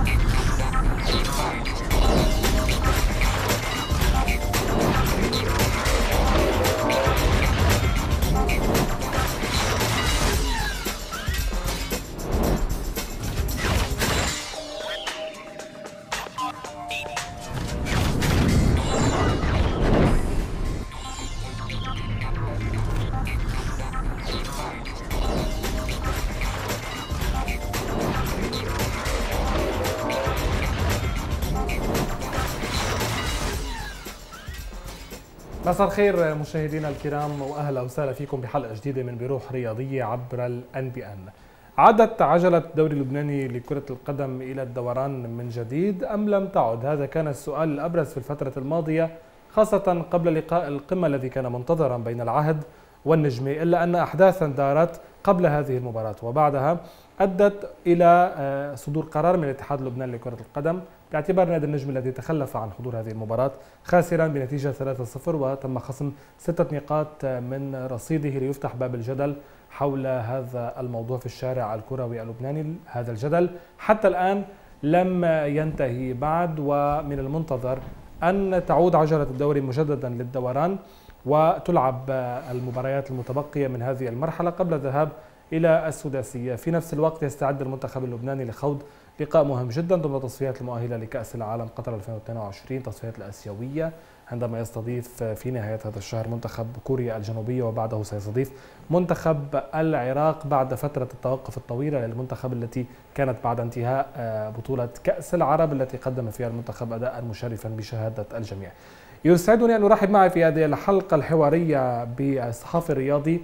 いい感じ。مساء الخير مشاهدينا الكرام واهلا وسهلا فيكم بحلقه جديده من بروح رياضيه عبر الان بي ان. عادت عجله الدوري اللبناني لكره القدم الى الدوران من جديد ام لم تعد؟ هذا كان السؤال الابرز في الفتره الماضيه خاصه قبل لقاء القمه الذي كان منتظرا بين العهد والنجم الا ان احداثا دارت قبل هذه المباراه وبعدها ادت الى آه، صدور قرار من الاتحاد اللبناني لكره القدم باعتبار نادي النجم الذي تخلف عن حضور هذه المباراة خاسرا بنتيجة 3-0 وتم خصم ستة نقاط من رصيده ليفتح باب الجدل حول هذا الموضوع في الشارع الكروي اللبناني هذا الجدل حتى الآن لم ينتهي بعد ومن المنتظر أن تعود عجلة الدوري مجددا للدوران وتلعب المباريات المتبقية من هذه المرحلة قبل الذهاب إلى السداسية في نفس الوقت يستعد المنتخب اللبناني لخوض لقاء مهم جدا ضمن تصفيات المؤهله لكاس العالم قطر 2022 تصفيات الاسيويه عندما يستضيف في نهايه هذا الشهر منتخب كوريا الجنوبيه وبعده سيستضيف منتخب العراق بعد فتره التوقف الطويله للمنتخب التي كانت بعد انتهاء آه، بطوله كاس العرب التي قدم فيها المنتخب اداء مشرفا بشهاده الجميع. يسعدني ان ارحب معي في هذه الحلقه الحواريه بالصحفي الرياضي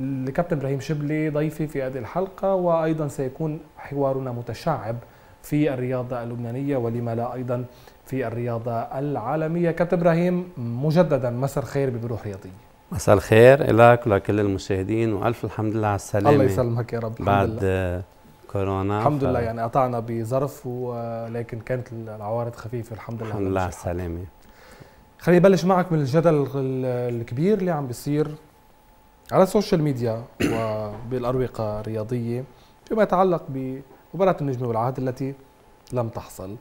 الكابتن ابراهيم شبلي ضيفي في هذه الحلقه وايضا سيكون حوارنا متشعب في الرياضة اللبنانية ولما لا أيضا في الرياضة العالمية كابتن إبراهيم مجددا مساء الخير ببروح رياضية مساء الخير لك ولكل المشاهدين والف الحمد لله على السلامه الله يسلمك يا رب بعد كورونا الحمد ف... لله يعني قطعنا بظرف ولكن كانت العوارض خفيفه الحمد لله الحمد لله على السلامه خليني ابلش معك من الجدل الكبير اللي عم بيصير على السوشيال ميديا وبالاروقه الرياضيه فيما يتعلق ب مباراة النجمة والعهد التي لم تحصل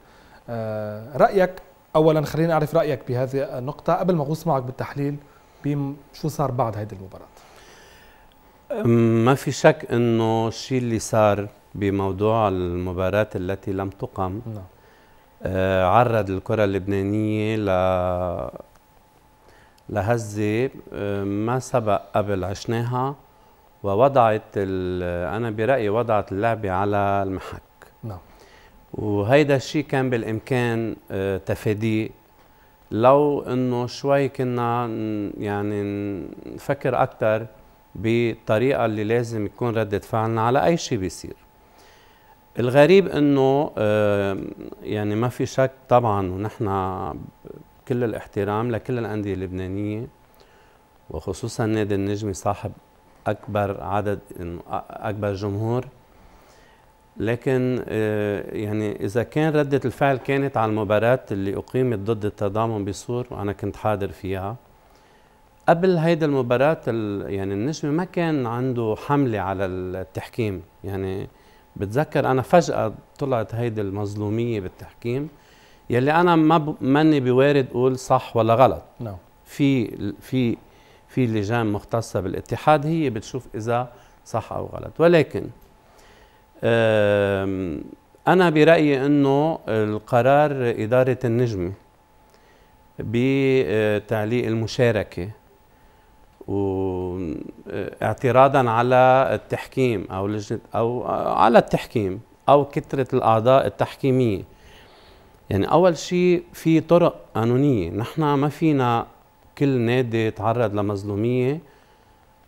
آه، رأيك أولا خليني أعرف رأيك بهذه النقطة قبل ما أغوص معك بالتحليل شو صار بعد هذه المباراة ما في شك أنه الشيء اللي صار بموضوع المباراة التي لم تقم نعم. آه، عرض الكرة اللبنانية ل لهزة آه، ما سبق قبل عشناها ووضعت انا برايي وضعت اللعبه على المحك نعم وهيدا الشيء كان بالامكان آه، تفاديه لو انه شوي كنا يعني نفكر اكثر بالطريقه اللي لازم يكون رده فعلنا على اي شيء بيصير الغريب انه آه، يعني ما في شك طبعا ونحن كل الاحترام لكل الانديه اللبنانيه وخصوصا نادي النجمي صاحب اكبر عدد اكبر جمهور لكن آه، يعني اذا كان رده الفعل كانت على المباراه اللي اقيمت ضد التضامن بسور وانا كنت حاضر فيها قبل هيدا المباراة يعني النجم ما كان عنده حملة على التحكيم يعني بتذكر أنا فجأة طلعت هيدي المظلومية بالتحكيم يلي أنا ما ماني بوارد أقول صح ولا غلط no. نعم. في في في لجان مختصه بالاتحاد هي بتشوف اذا صح او غلط ولكن انا برايي انه القرار اداره النجمه بتعليق المشاركه واعتراضا على التحكيم او لجنه او على التحكيم او كثره الاعضاء التحكيميه يعني اول شيء في طرق قانونيه نحن ما فينا كل نادي تعرض لمظلوميه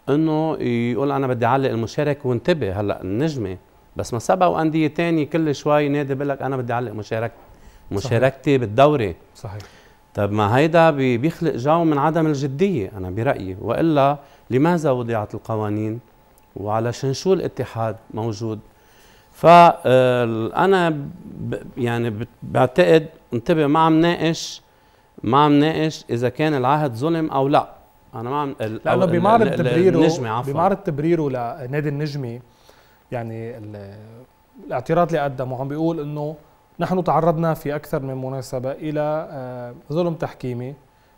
انه يقول انا بدي اعلق المشارك وانتبه هلا النجمه بس ما سبق وانديه ثانيه كل شوي نادي بقول لك انا بدي اعلق مشارك مشاركتي صحيح. بالدوري صحيح طب ما هيدا بيخلق جو من عدم الجديه انا برايي والا لماذا وضعت القوانين وعلى شو الاتحاد موجود ف آه، انا يعني بعتقد انتبه ما عم ناقش ما عم ناقش اذا كان العهد ظلم او لا انا ما عم لانه بمعرض تبريره عفوا بمعرض تبريره لنادي النجمي يعني الاعتراض اللي قدمه عم بيقول انه نحن تعرضنا في اكثر من مناسبه الى آه، ظلم تحكيمي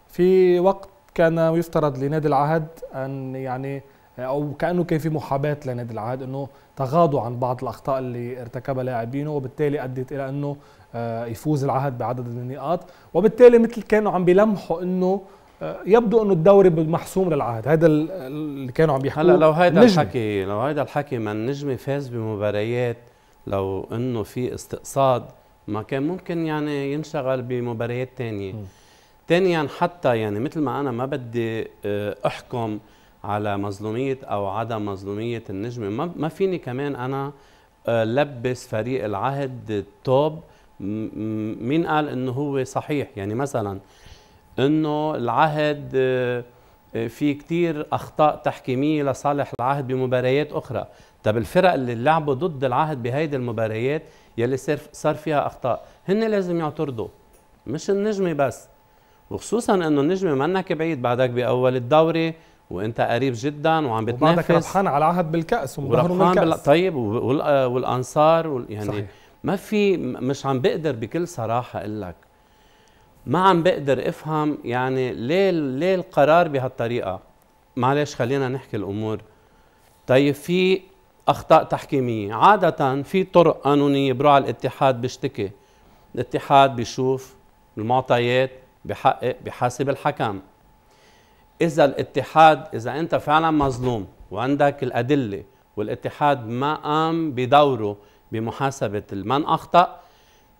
في وقت كان يفترض لنادي العهد ان يعني او كانه كان في محاباه لنادي العهد انه تغاضوا عن بعض الاخطاء اللي ارتكبها لاعبينه وبالتالي ادت الى انه آه، يفوز العهد بعدد من النقاط وبالتالي مثل كانوا عم بيلمحوا انه آه، يبدو انه الدوري محسوم للعهد هذا اللي كانوا عم بيحكوا هلا لو هيدا الحكي لو هيدا الحكي ما النجم فاز بمباريات لو انه في استقصاد ما كان ممكن يعني ينشغل بمباريات ثانيه ثانيا حتى يعني مثل ما انا ما بدي آه، احكم على مظلوميه او عدم مظلوميه النجم ما فيني كمان انا لبس فريق العهد توب مين قال انه هو صحيح يعني مثلا انه العهد آه، آه، في كتير اخطاء تحكيميه لصالح العهد بمباريات اخرى طب الفرق اللي لعبوا ضد العهد بهيدي المباريات يلي صار فيها اخطاء هن لازم يعترضوا مش النجمه بس وخصوصا انه النجمه منك بعيد بعدك باول الدوري وانت قريب جدا وعم بتنافس وبعدك ربحان على عهد بالكاس ومظهرون بالكاس طيب آه، والانصار يعني صحيح. ما في مش عم بقدر بكل صراحه اقول لك ما عم بقدر افهم يعني ليه ليه القرار بهالطريقه معلش خلينا نحكي الامور طيب في اخطاء تحكيميه عاده في طرق قانونيه بروح على الاتحاد بيشتكي الاتحاد بيشوف المعطيات بحقق بحاسب الحكم اذا الاتحاد اذا انت فعلا مظلوم وعندك الادله والاتحاد ما قام بدوره بمحاسبة المن أخطأ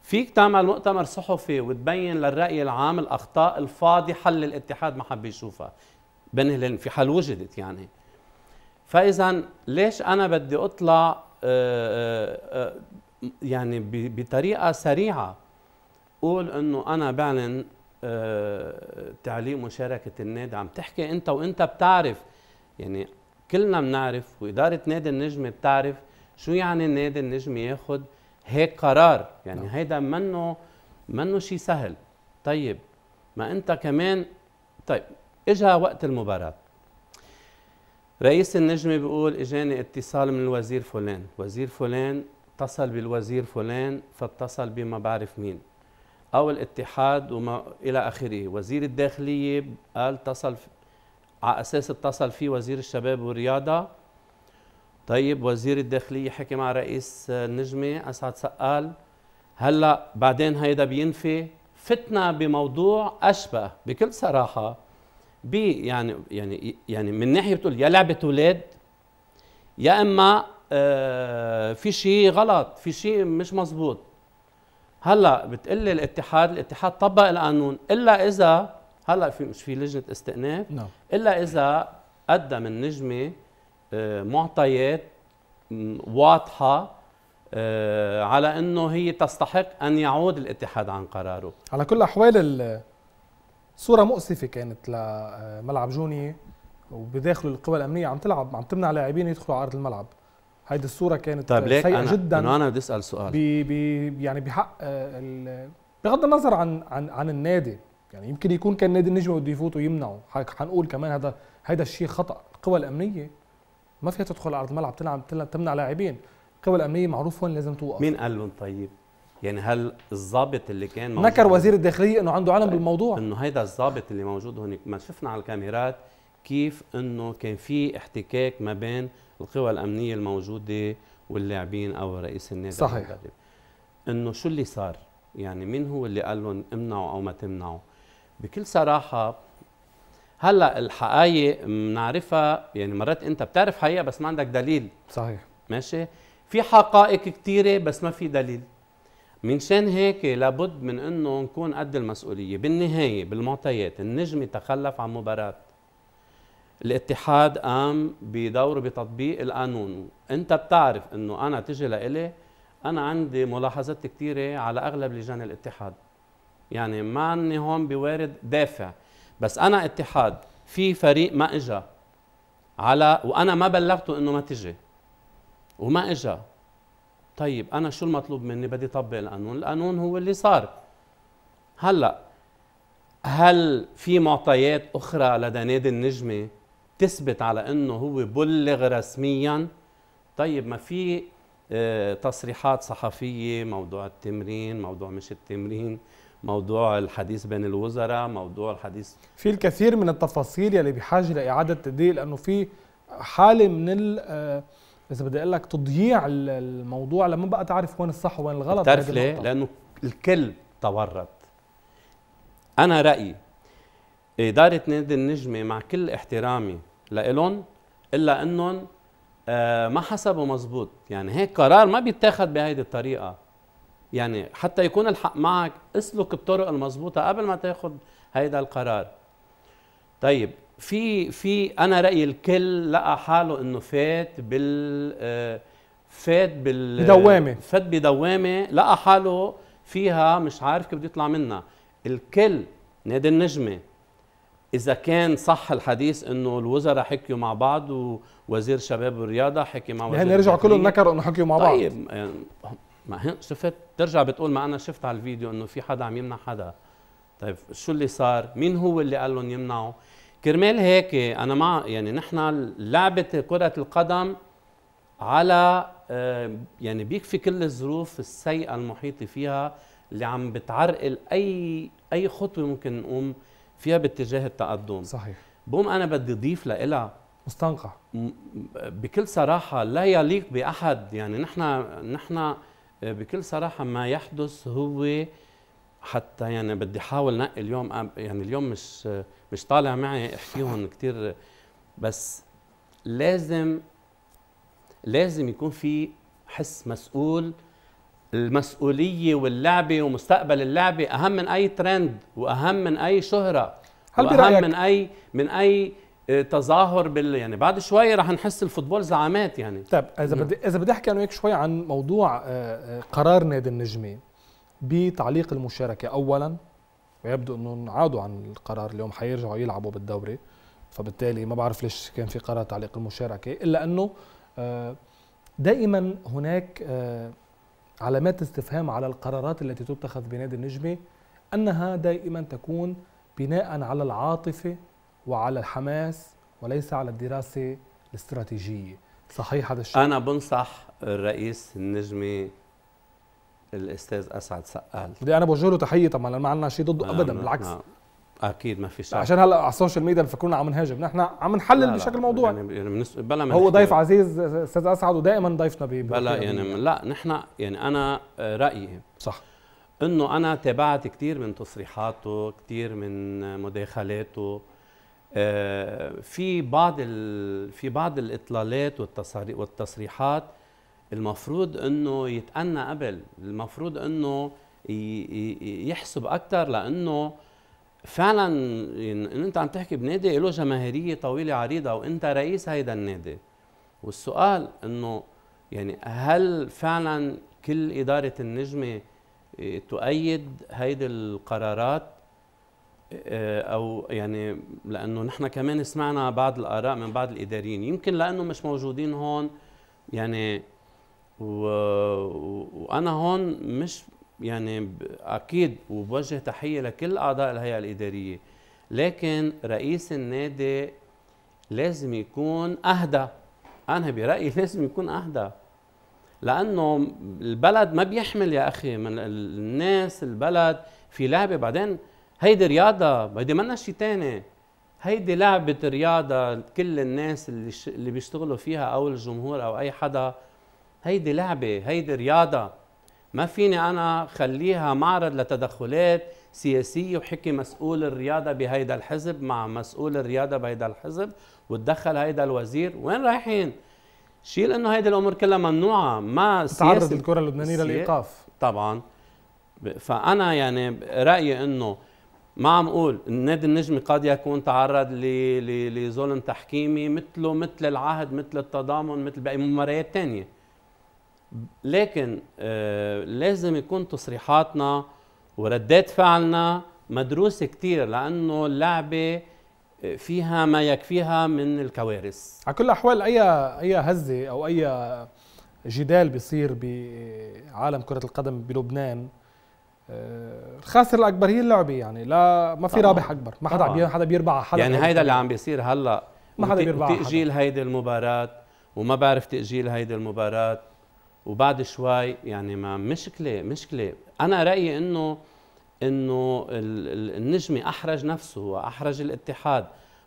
فيك تعمل مؤتمر صحفي وتبين للرأي العام الأخطاء الفاضحة اللي الاتحاد ما حب يشوفها بنهلن في حل وجدت يعني فإذا ليش أنا بدي أطلع آه، آه، آه، يعني بطريقة سريعة قول انه انا بعلن تعليق مشاركه النادي عم تحكي انت وانت بتعرف يعني كلنا بنعرف واداره نادي النجمه بتعرف شو يعني النادي النجم ياخذ هيك قرار يعني نعم. هيدا منه منه شيء سهل طيب ما انت كمان طيب اجا وقت المباراه رئيس النجمة بيقول اجاني اتصال من الوزير فلان، وزير فلان اتصل بالوزير فلان فاتصل بما بعرف مين او الاتحاد وما الى اخره، وزير الداخلية قال اتصل على اساس اتصل فيه وزير الشباب والرياضة طيب وزير الداخليه حكي مع رئيس النجمه اسعد سقال هلا بعدين هيدا بينفي فتنا بموضوع اشبه بكل صراحه ب يعني يعني يعني من ناحيه بتقول يا لعبه اولاد يا اما آه في شيء غلط في شيء مش مزبوط هلا بتقلي الاتحاد الاتحاد طبق القانون الا اذا هلا في مش في لجنه استئناف no. نعم. الا اذا قدم النجمه آه، معطيات واضحه آه، على انه هي تستحق ان يعود الاتحاد عن قراره على كل الاحوال الصورة مؤسفه كانت لملعب آه، جوني وبداخله القوى الامنيه عم تلعب عم تمنع لاعبين يدخلوا على ارض الملعب هيدي الصوره كانت طيب ليك سيئه أنا جدا انه انا بدي اسال سؤال بي بي يعني بحق بغض النظر عن عن عن النادي يعني يمكن يكون كان نادي النجمة بده يفوت ويمنعه حنقول كمان هذا هذا الشيء خطا القوى الامنيه ما فيها تدخل على ارض الملعب تلعب تمنع لاعبين القوى الامنيه معروف وين لازم توقف مين قال لهم طيب يعني هل الضابط اللي كان موجود نكر وزير الداخليه انه عنده علم طيب. بالموضوع انه هيدا الضابط اللي موجود هون ما شفنا على الكاميرات كيف انه كان في احتكاك ما بين القوى الامنيه الموجوده واللاعبين او رئيس النادي صحيح المدرب. انه شو اللي صار يعني مين هو اللي قال لهم امنعوا او ما تمنعوا بكل صراحه هلا الحقائق بنعرفها يعني مرات انت بتعرف حقيقه بس ما عندك دليل صحيح ماشي في حقائق كثيره بس ما في دليل من شان هيك لابد من انه نكون قد المسؤوليه بالنهايه بالمعطيات النجم تخلف عن مباراه الاتحاد قام بدوره بتطبيق القانون انت بتعرف انه انا تجي لإلي انا عندي ملاحظات كثيره على اغلب لجان الاتحاد يعني ما عني هون بوارد دافع بس انا اتحاد في فريق ما اجى على وانا ما بلغته انه ما تجي وما اجى طيب انا شو المطلوب مني بدي طبق القانون القانون هو اللي صار هلا هل في معطيات اخرى لدى نادي النجمه تثبت على انه هو بلغ رسميا طيب ما في آه، تصريحات صحفيه موضوع التمرين موضوع مش التمرين موضوع الحديث بين الوزراء موضوع الحديث في الكثير من التفاصيل يلي بحاجه لاعاده تدقيق لانه في حاله من ال آه، اذا بدي اقول لك تضييع الموضوع لما بقى تعرف وين الصح وين الغلط بتعرف ليه؟ لانه الكل تورط انا رايي اداره نادي النجمه مع كل احترامي لإلهم الا انهم آه، ما حسبوا مزبوط يعني هيك قرار ما بيتاخد بهيدي الطريقه يعني حتى يكون الحق معك اسلك الطرق المضبوطه قبل ما تاخذ هيدا القرار طيب في في انا رايي الكل لقى حاله انه فات بال آه، فات بال بدوامه فات بدوامه لقى حاله فيها مش عارف كيف بده يطلع منها الكل نادي النجمه اذا كان صح الحديث انه الوزراء حكيوا مع بعض ووزير شباب والرياضه حكي مع وزير يعني رجعوا كلهم نكروا انه حكيوا مع بعض طيب آه، ما شفت ترجع بتقول ما انا شفت على الفيديو انه في حدا عم يمنع حدا طيب شو اللي صار مين هو اللي قال لهم يمنعوا كرمال هيك انا مع يعني نحن لعبه كره القدم على آه، يعني بيكفي كل الظروف السيئه المحيطه فيها اللي عم بتعرقل اي اي خطوه ممكن نقوم فيها باتجاه التقدم صحيح بقوم انا بدي اضيف لها مستنقع بكل صراحه لا يليق باحد يعني نحن نحن آه، بكل صراحه ما يحدث هو حتى يعني بدي احاول نقي اليوم آه، يعني اليوم مش آه، مش طالع معي احكيهم كثير بس لازم لازم يكون في حس مسؤول المسؤوليه واللعبه ومستقبل اللعبه اهم من اي ترند واهم من اي شهره هل واهم من اي من اي آه، تظاهر بال يعني بعد شوي رح نحس الفوتبول زعامات يعني طيب اذا بدي اذا بدي احكي انا وياك شوي عن موضوع آه، آه، قرار نادي النجمه بتعليق المشاركه اولا ويبدو انه انعادوا عن القرار اليوم حيرجعوا يلعبوا بالدوري فبالتالي ما بعرف ليش كان في قرار تعليق المشاركه الا انه دائما هناك علامات استفهام على القرارات التي تتخذ بنادي النجمه انها دائما تكون بناء على العاطفه وعلى الحماس وليس على الدراسة الاستراتيجية صحيح هذا الشيء؟ أنا بنصح الرئيس النجمي الأستاذ أسعد سقال بدي أنا بوجه له تحية طبعا ما عندنا شيء ضده آه، أبدا آه بالعكس آه. اكيد ما في شك عشان هلا على السوشيال ميديا بفكرونا عم نهاجم نحن عم نحلل بشكل موضوعي يعني منس... يعني بلا من هو ضيف عزيز استاذ اسعد ودائما ضيفنا ب بلا يعني من... يعني. لا نحن يعني انا آه، رايي صح انه انا تابعت كثير من تصريحاته كثير من مداخلاته في بعض في بعض الاطلالات والتصريحات المفروض انه يتأنى قبل المفروض انه يحسب اكثر لانه فعلا إن انت عم تحكي بنادي له جماهيريه طويله عريضه وانت رئيس هيدا النادي والسؤال انه يعني هل فعلا كل اداره النجمه تؤيد هيدي القرارات آه، او يعني لانه نحن كمان سمعنا بعض الاراء من بعض الاداريين يمكن لانه مش موجودين هون يعني و... وانا هون مش يعني اكيد وبوجه تحيه لكل اعضاء الهيئه الاداريه لكن رئيس النادي لازم يكون اهدى انا برايي لازم يكون اهدى لانه البلد ما بيحمل يا اخي من الناس البلد في لعبه بعدين هيدي رياضة هيدي منا شيء تاني هيدي لعبة رياضة كل الناس اللي ش... اللي بيشتغلوا فيها أو الجمهور أو أي حدا هيدي لعبة هيدي رياضة ما فيني أنا خليها معرض لتدخلات سياسية وحكي مسؤول الرياضة بهيدا الحزب مع مسؤول الرياضة بهيدا الحزب وتدخل هيدا الوزير وين رايحين؟ شيل انه هيدي الامور كلها ممنوعه ما تعرض الكره اللبنانيه للايقاف طبعا فانا يعني رايي انه ما عم اقول النادي النجمي قد يكون تعرض لظلم تحكيمي مثله مثل العهد مثل التضامن مثل باي مباريات ثانيه لكن آه لازم يكون تصريحاتنا وردات فعلنا مدروسه كثير لانه اللعبه آه، فيها ما يكفيها من الكوارث على كل الاحوال اي اي هزه او اي جدال بيصير بعالم كره القدم بلبنان الخاسر الاكبر هي اللعبه يعني لا ما في طبعا. رابح اكبر ما حدا طبعا. حدا بيربح حدا يعني هيدا اللي عم بيصير هلا ما حدا بيربح تاجيل هيدي المباراه وما بعرف تاجيل هيدي المباراه وبعد شوي يعني ما مشكله مشكله انا رايي انه انه النجمي احرج نفسه واحرج الاتحاد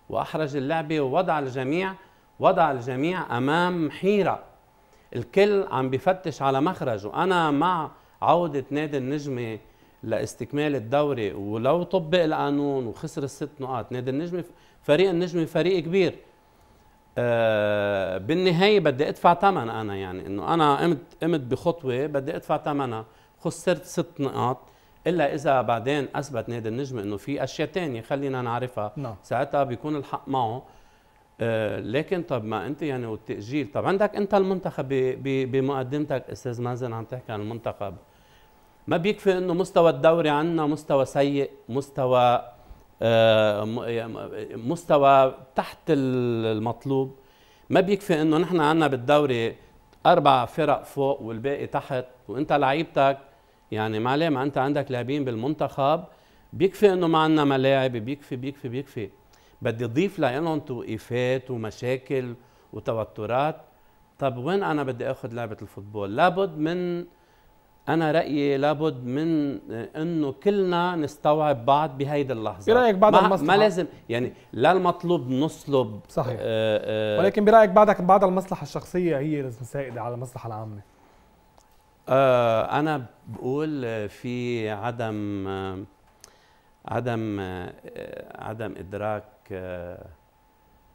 واحرج اللعبه ووضع الجميع وضع الجميع امام حيره الكل عم بفتش على مخرج وانا مع عوده نادي النجمه لاستكمال الدوري ولو طبق القانون وخسر الست نقاط نادي النجمه فريق النجمه فريق كبير آه بالنهايه بدي ادفع ثمن انا يعني انه انا قمت قمت بخطوه بدي ادفع ثمنها خسرت ست نقاط الا اذا بعدين اثبت نادي النجمه انه في اشياء ثانيه خلينا نعرفها نعم. ساعتها بيكون الحق معه آه لكن طب ما انت يعني والتاجيل طب عندك انت المنتخب بمقدمتك استاذ مازن عم تحكي عن المنتخب ما بيكفي انه مستوى الدوري عندنا مستوى سيء مستوى آه، مستوى تحت المطلوب ما بيكفي انه نحن عندنا بالدوري اربع فرق فوق والباقي تحت وانت لعيبتك يعني معلم انت عندك لاعبين بالمنتخب بيكفي انه ما عندنا ملاعب بيكفي بيكفي بيكفي بدي اضيف لهم توقيفات ومشاكل وتوترات طب وين انا بدي اخذ لعبه الفوتبول لابد من انا رايي لابد من انه كلنا نستوعب بعض بهيدي اللحظه برايك بعد المصلحه ما لازم يعني لا المطلوب نصلب صحيح آآ آه، آآ آه، ولكن برايك بعدك بعد المصلحه الشخصيه هي لازم سائده على المصلحه العامه آه، انا بقول في عدم عدم عدم ادراك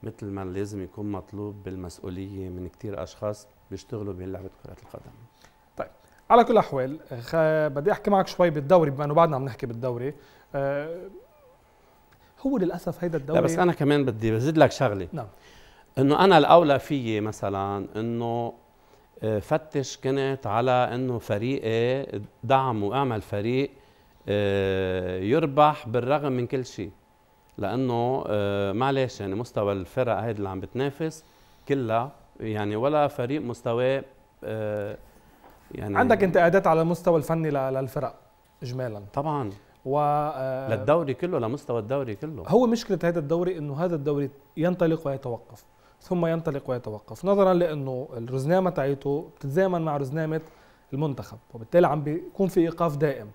مثل ما لازم يكون مطلوب بالمسؤوليه من كثير اشخاص بيشتغلوا بلعبه كره القدم على كل الاحوال خ... بدي احكي معك شوي بالدوري بما انه بعدنا عم نحكي بالدوري أه... هو للاسف هيدا الدوري لا بس انا كمان بدي بزيد لك شغله نعم انه انا الاولى فيي مثلا انه آه، فتش كنت على انه فريقي دعم واعمل فريق آه، يربح بالرغم من كل شيء لانه آه، معلش يعني مستوى الفرق هيدي اللي عم بتنافس كلها يعني ولا فريق مستواه يعني عندك انتقادات على المستوى الفني للفرق اجمالا طبعا و آه، للدوري كله لمستوى الدوري كله هو مشكله هذا الدوري انه هذا الدوري ينطلق ويتوقف ثم ينطلق ويتوقف نظرا لانه الرزنامه تاعيته بتتزامن مع رزنامه المنتخب وبالتالي عم بيكون في ايقاف دائم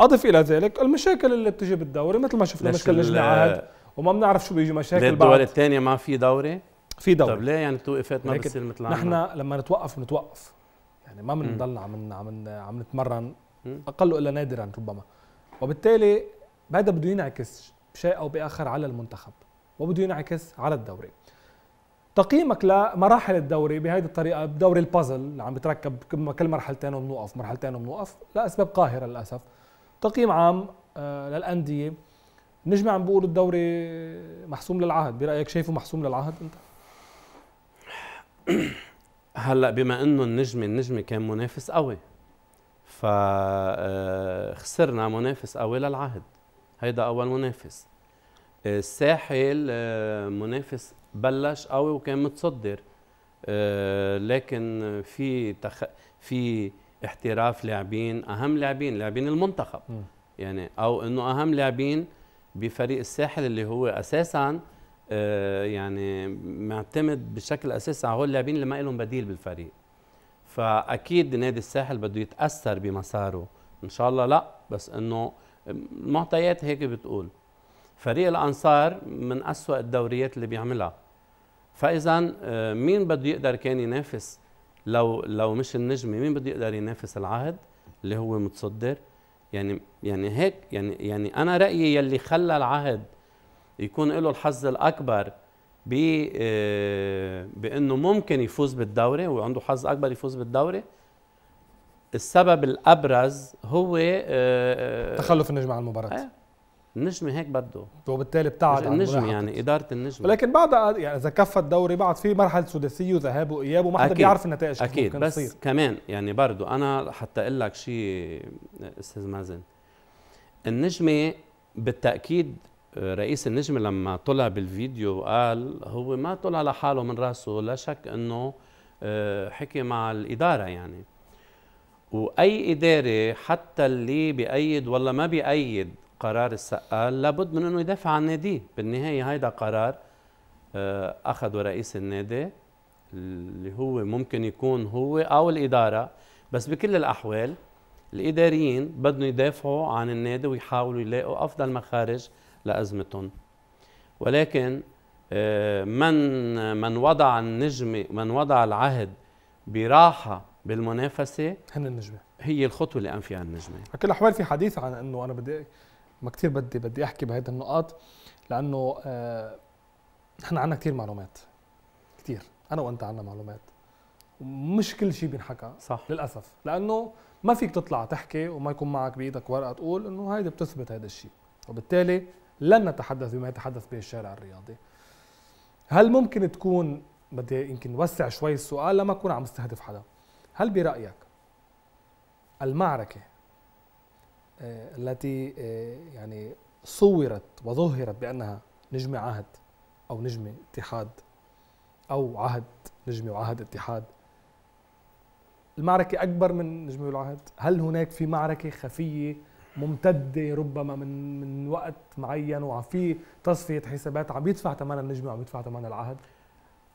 اضف الى ذلك المشاكل اللي بتجي بالدوري مثل ما شفنا مشكل لجنه عاد وما بنعرف شو بيجي مشاكل بعد الدول الثانيه ما في دوري في دوري طب ليه يعني توقفات ما بتصير مثل نحن لما نتوقف نتوقف يعني ما بنضل عم عم عم نتمرن اقل الا نادرا ربما وبالتالي هذا بده ينعكس بشيء او باخر على المنتخب وبده ينعكس على الدوري تقييمك لمراحل الدوري بهذه الطريقه بدوري البازل اللي عم بتركب كل مرحلتين وبنوقف مرحلتين وبنوقف لاسباب قاهره للاسف تقييم عام آه، للانديه نجمع عم بيقولوا الدوري محسوم للعهد برايك شايفه محسوم للعهد انت هلا بما انه النجم النجم كان منافس قوي فخسرنا آه، منافس قوي للعهد هيدا اول منافس آه، الساحل آه، منافس بلش قوي وكان متصدر لكن في تخ... في احتراف لاعبين اهم لاعبين لاعبين المنتخب يعني او انه اهم لاعبين بفريق الساحل اللي هو اساسا آه، يعني معتمد بشكل اساسي على هول اللاعبين اللي ما لهم بديل بالفريق فاكيد نادي الساحل بده يتاثر بمساره ان شاء الله لا بس انه المعطيات هيك بتقول فريق الانصار من أسوأ الدوريات اللي بيعملها فاذا آه، مين بده يقدر كان ينافس لو لو مش النجمي مين بده يقدر ينافس العهد اللي هو متصدر يعني يعني هيك يعني يعني انا رايي يلي خلى العهد يكون له الحظ الاكبر ب آه، بانه ممكن يفوز بالدوري وعنده حظ اكبر يفوز بالدوري السبب الابرز هو آه، آه، تخلف النجم عن المباراه إيه، النجم هيك بده وبالتالي بتعد النجم يعني اداره النجم ولكن بعد يعني اذا كفى الدوري بعد في مرحله سداسيه وذهاب واياب وما حدا بيعرف النتائج اكيد بس صير. كمان يعني برضه انا حتى اقول لك شيء استاذ مازن النجمه بالتاكيد رئيس النجم لما طلع بالفيديو وقال هو ما طلع لحاله من راسه لا شك انه آه، حكي مع الاداره يعني واي اداره حتى اللي بيأيد ولا ما بيأيد قرار السقال لابد من انه يدافع عن ناديه بالنهايه هيدا قرار آه، اخذه رئيس النادي اللي هو ممكن يكون هو او الاداره بس بكل الاحوال الاداريين بدهم يدافعوا عن النادي ويحاولوا يلاقوا افضل مخارج لأزمتهم ولكن آه، من من وضع النجمة من وضع العهد براحة بالمنافسة هن النجمة هي الخطوة اللي قام فيها النجمة على كل الأحوال في حديث عن أنه أنا بدي ما كثير بدي بدي أحكي بهيدي النقاط لأنه آه، نحن عندنا كثير معلومات كثير أنا وأنت عندنا معلومات مش كل شيء بينحكى صح للأسف لأنه ما فيك تطلع تحكي وما يكون معك بإيدك ورقة تقول إنه هيدي بتثبت هذا الشيء وبالتالي لن نتحدث بما يتحدث به الشارع الرياضي هل ممكن تكون بدي يمكن وسع شوي السؤال لما اكون عم استهدف حدا هل برايك المعركه آه، التي آه، يعني صورت وظهرت بانها نجمه عهد او نجمه اتحاد او عهد نجمه وعهد اتحاد المعركة أكبر من نجمة والعهد هل هناك في معركة خفية ممتدة ربما من من وقت معين وفي تصفيه حسابات عم يدفع ثمن النجمة وعم يدفع ثمن العهد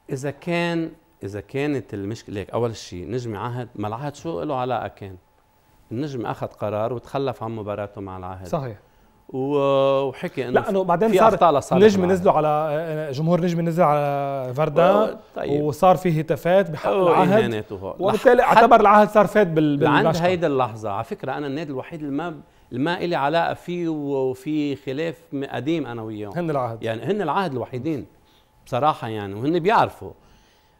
اذا كان اذا كانت المشكله ليك اول شيء نجم عهد ما العهد شو له علاقه كان النجم اخذ قرار وتخلف عن مباراته مع العهد صحيح وحكي انه لا انه بعدين صار نجم نزلوا على جمهور نجم نزل على فردا طيب. وصار في هتافات بحق العهد وبالتالي اعتبر العهد صار فات بال بالعهد هيدي اللحظه على فكره انا النادي الوحيد اللي ما ما إلي علاقه فيه وفي خلاف قديم انا وياهم هن العهد يعني هن العهد الوحيدين بصراحه يعني وهن بيعرفوا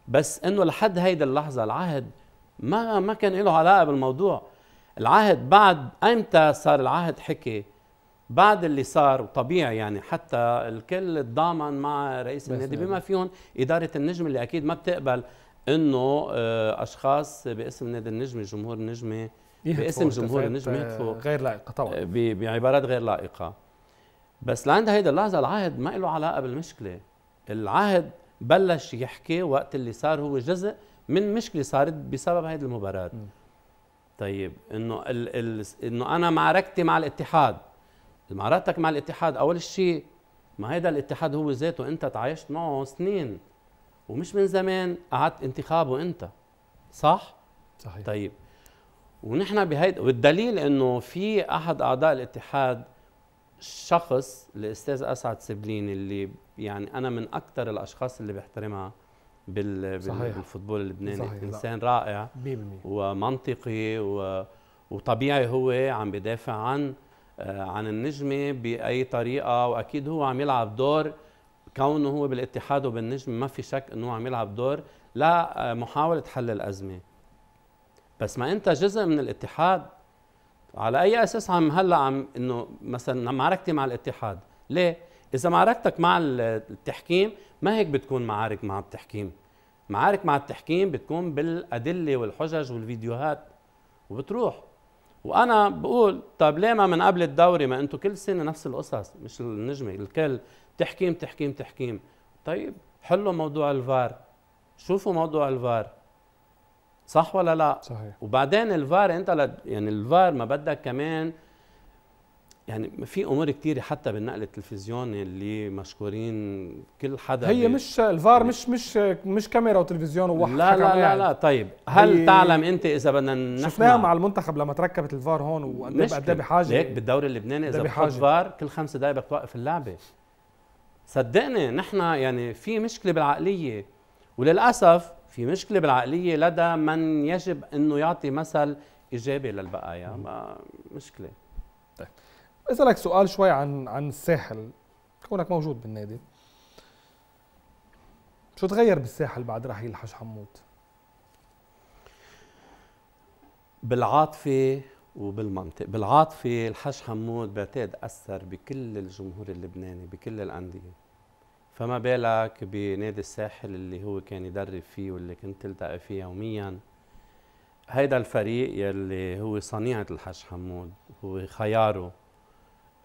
بس انه لحد هيدا اللحظه العهد ما ما كان له علاقه بالموضوع العهد بعد امتى صار العهد حكي بعد اللي صار وطبيعي يعني حتى الكل تضامن مع رئيس النادي يعني. بما فيهم اداره النجم اللي اكيد ما بتقبل انه آه، اشخاص باسم نادي النجم جمهور النجمه باسم جمهور النجم يهتفوا غير لائقه طبعا آه، بعبارات غير لائقه بس لعند هيدا اللحظه العهد ما له علاقه بالمشكله العهد بلش يحكي وقت اللي صار هو جزء من مشكله صارت بسبب هيدي المباراه م. طيب انه ال ال انه انا معركتي مع الاتحاد معركتك مع الاتحاد اول شيء ما هيدا الاتحاد هو ذاته انت تعايشت معه سنين ومش من زمان قعدت انتخابه انت صح؟ صحيح طيب ونحن بهيدا والدليل انه في احد اعضاء الاتحاد شخص الاستاذ اسعد سبلين اللي يعني انا من اكثر الاشخاص اللي بحترمها بال صحيح. بالفوتبول اللبناني صحيح. انسان لا. رائع 100% ومنطقي و... وطبيعي هو عم بدافع عن آه، عن النجمه باي طريقه واكيد هو عم يلعب دور كونه هو بالاتحاد وبالنجم ما في شك انه عم يلعب دور لمحاوله آه، حل الازمه بس ما انت جزء من الاتحاد على اي اساس عم هلا عم انه مثلا معركتي مع الاتحاد ليه اذا معركتك مع التحكيم ما هيك بتكون معارك مع التحكيم معارك مع التحكيم بتكون بالادله والحجج والفيديوهات وبتروح وانا بقول طب ليه ما من قبل الدوري ما انتم كل سنه نفس القصص مش النجمه الكل تحكيم تحكيم تحكيم طيب حلوا موضوع الفار شوفوا موضوع الفار صح ولا لا صحيح وبعدين الفار انت ل... يعني الفار ما بدك كمان يعني في امور كثيره حتى بالنقل التلفزيوني اللي مشكورين كل حدا هي مش الفار مش مش مش كاميرا وتلفزيون وواحد لا لا لا, لا طيب هل تعلم انت اذا بدنا نحن شفناها مع المنتخب لما تركبت الفار هون وقد ايه, إيه بحاجه ليك بالدوري اللبناني اذا بتحط فار كل خمس دقائق بدك توقف اللعبه صدقني نحن يعني في مشكله بالعقليه وللاسف في مشكله بالعقليه لدى من يجب انه يعطي مثل ايجابي للبقايا ما مشكله طيب اسالك سؤال شوي عن عن الساحل كونك موجود بالنادي شو تغير بالساحل بعد رحيل الحاج حمود بالعاطفه وبالمنطق بالعاطفه الحاج حمود بعتقد اثر بكل الجمهور اللبناني بكل الانديه فما بالك بنادي الساحل اللي هو كان يدرب فيه واللي كنت التقي فيه يوميا هيدا الفريق يلي هو صنيعة الحاج حمود هو خياره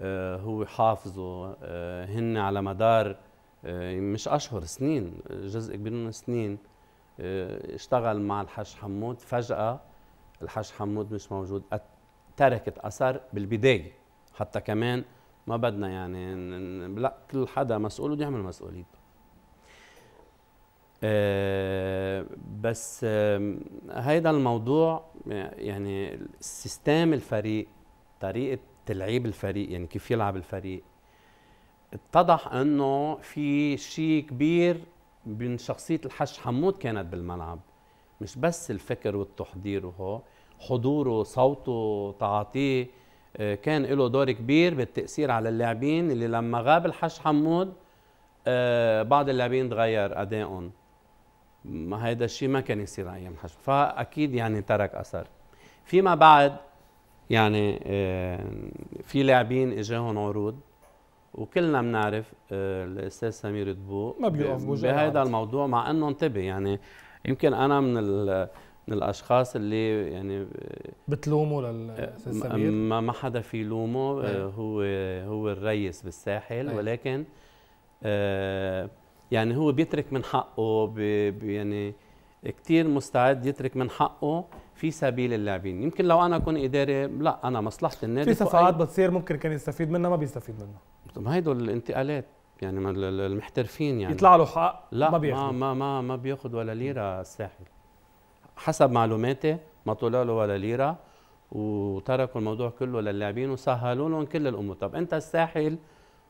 آه، هو حافظه آه، هن على مدار آه، مش أشهر سنين جزء كبير من السنين اشتغل مع الحاج حمود فجأة الحاج حمود مش موجود تركت أثر بالبداية حتى كمان ما بدنا يعني لا كل حدا مسؤول بده يعمل مسؤوليته أه بس أه هيدا الموضوع يعني سيستم الفريق طريقة تلعيب الفريق يعني كيف يلعب الفريق اتضح انه في شيء كبير من شخصية الحش حمود كانت بالملعب مش بس الفكر والتحضير وهو حضوره صوته تعاطيه آه، كان له دور كبير بالتاثير على اللاعبين اللي لما غاب الحش حمود آه، بعض اللاعبين تغير ادائهم ما هيدا الشيء ما كان يصير ايام الحش فاكيد يعني ترك اثر فيما بعد يعني آه، في لاعبين اجاهم عروض وكلنا بنعرف الاستاذ سمير دبوق ما بيقف بهذا الموضوع مع انه انتبه يعني يمكن انا من من الاشخاص اللي يعني بتلومه آه، للسبيل ما ما حدا في يلومه آه، أيوه. هو هو الريس بالساحل أيوه. ولكن آه، يعني هو بيترك من حقه يعني كثير مستعد يترك من حقه في سبيل اللاعبين يمكن لو انا اكون اداري لا انا مصلحه النادي في صفقات بتصير ممكن كان يستفيد منها ما بيستفيد منها طب هيدول الانتقالات يعني المحترفين يعني يطلع له حق لا ما بياخد ما ما ما, ما ولا ليره الساحل حسب معلوماتي ما طلع له ولا ليره وتركوا الموضوع كله للاعبين وسهلوا لهم كل الامور طب انت الساحل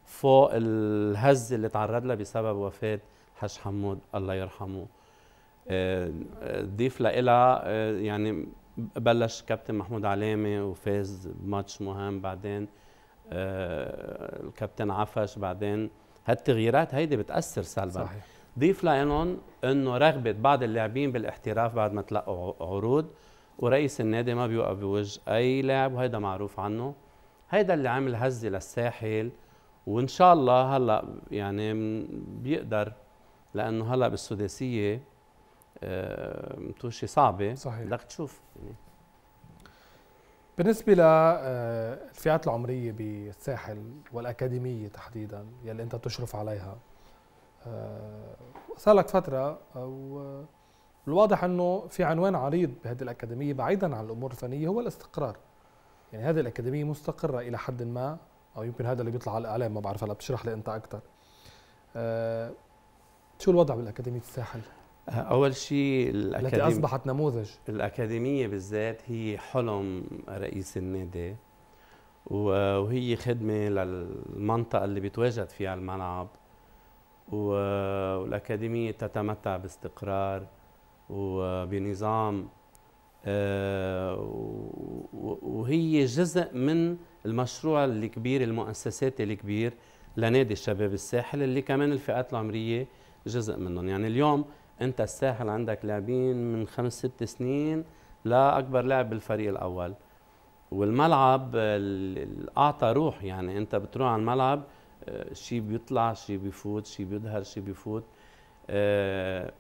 فوق الهز اللي تعرض لها بسبب وفاه حش حمود الله يرحمه آه، آه، ضيف لها آه، يعني بلش كابتن محمود علامه وفاز بماتش مهم بعدين الكابتن عفش بعدين هالتغييرات هيدي بتاثر سلبا صحيح. ضيف لهم انه رغبه بعض اللاعبين بالاحتراف بعد ما تلقوا عروض ورئيس النادي ما بيوقف بوجه اي لاعب وهيدا معروف عنه هيدا اللي عامل هزه للساحل وان شاء الله هلا يعني بيقدر لانه هلا بالسداسيه متوشي صعبه صحيح بدك تشوف يعني بالنسبة للفئات آه، العمرية بالساحل والأكاديمية تحديدا يلي أنت بتشرف عليها آه، صار لك فترة والواضح آه، أنه في عنوان عريض بهذه الأكاديمية بعيدا عن الأمور الفنية هو الاستقرار يعني هذه الأكاديمية مستقرة إلى حد ما أو يمكن هذا اللي بيطلع على الإعلام ما بعرف هلا بتشرح لي أنت أكثر أه شو الوضع بالأكاديمية الساحل؟ آه، أول شيء الأكاديمية التي أصبحت نموذج الأكاديمية بالذات هي حلم رئيس النادي وهي خدمة للمنطقة اللي بيتواجد فيها الملعب والأكاديمية تتمتع باستقرار وبنظام آه، وهي جزء من المشروع الكبير المؤسسات الكبير لنادي الشباب الساحل اللي كمان الفئات العمرية جزء منهم يعني اليوم انت الساحل عندك لاعبين من خمس ست سنين لاكبر لاعب بالفريق الاول والملعب اعطى روح يعني انت بتروح على الملعب آه، شيء بيطلع شيء بيفوت شيء بيظهر شيء بيفوت آه،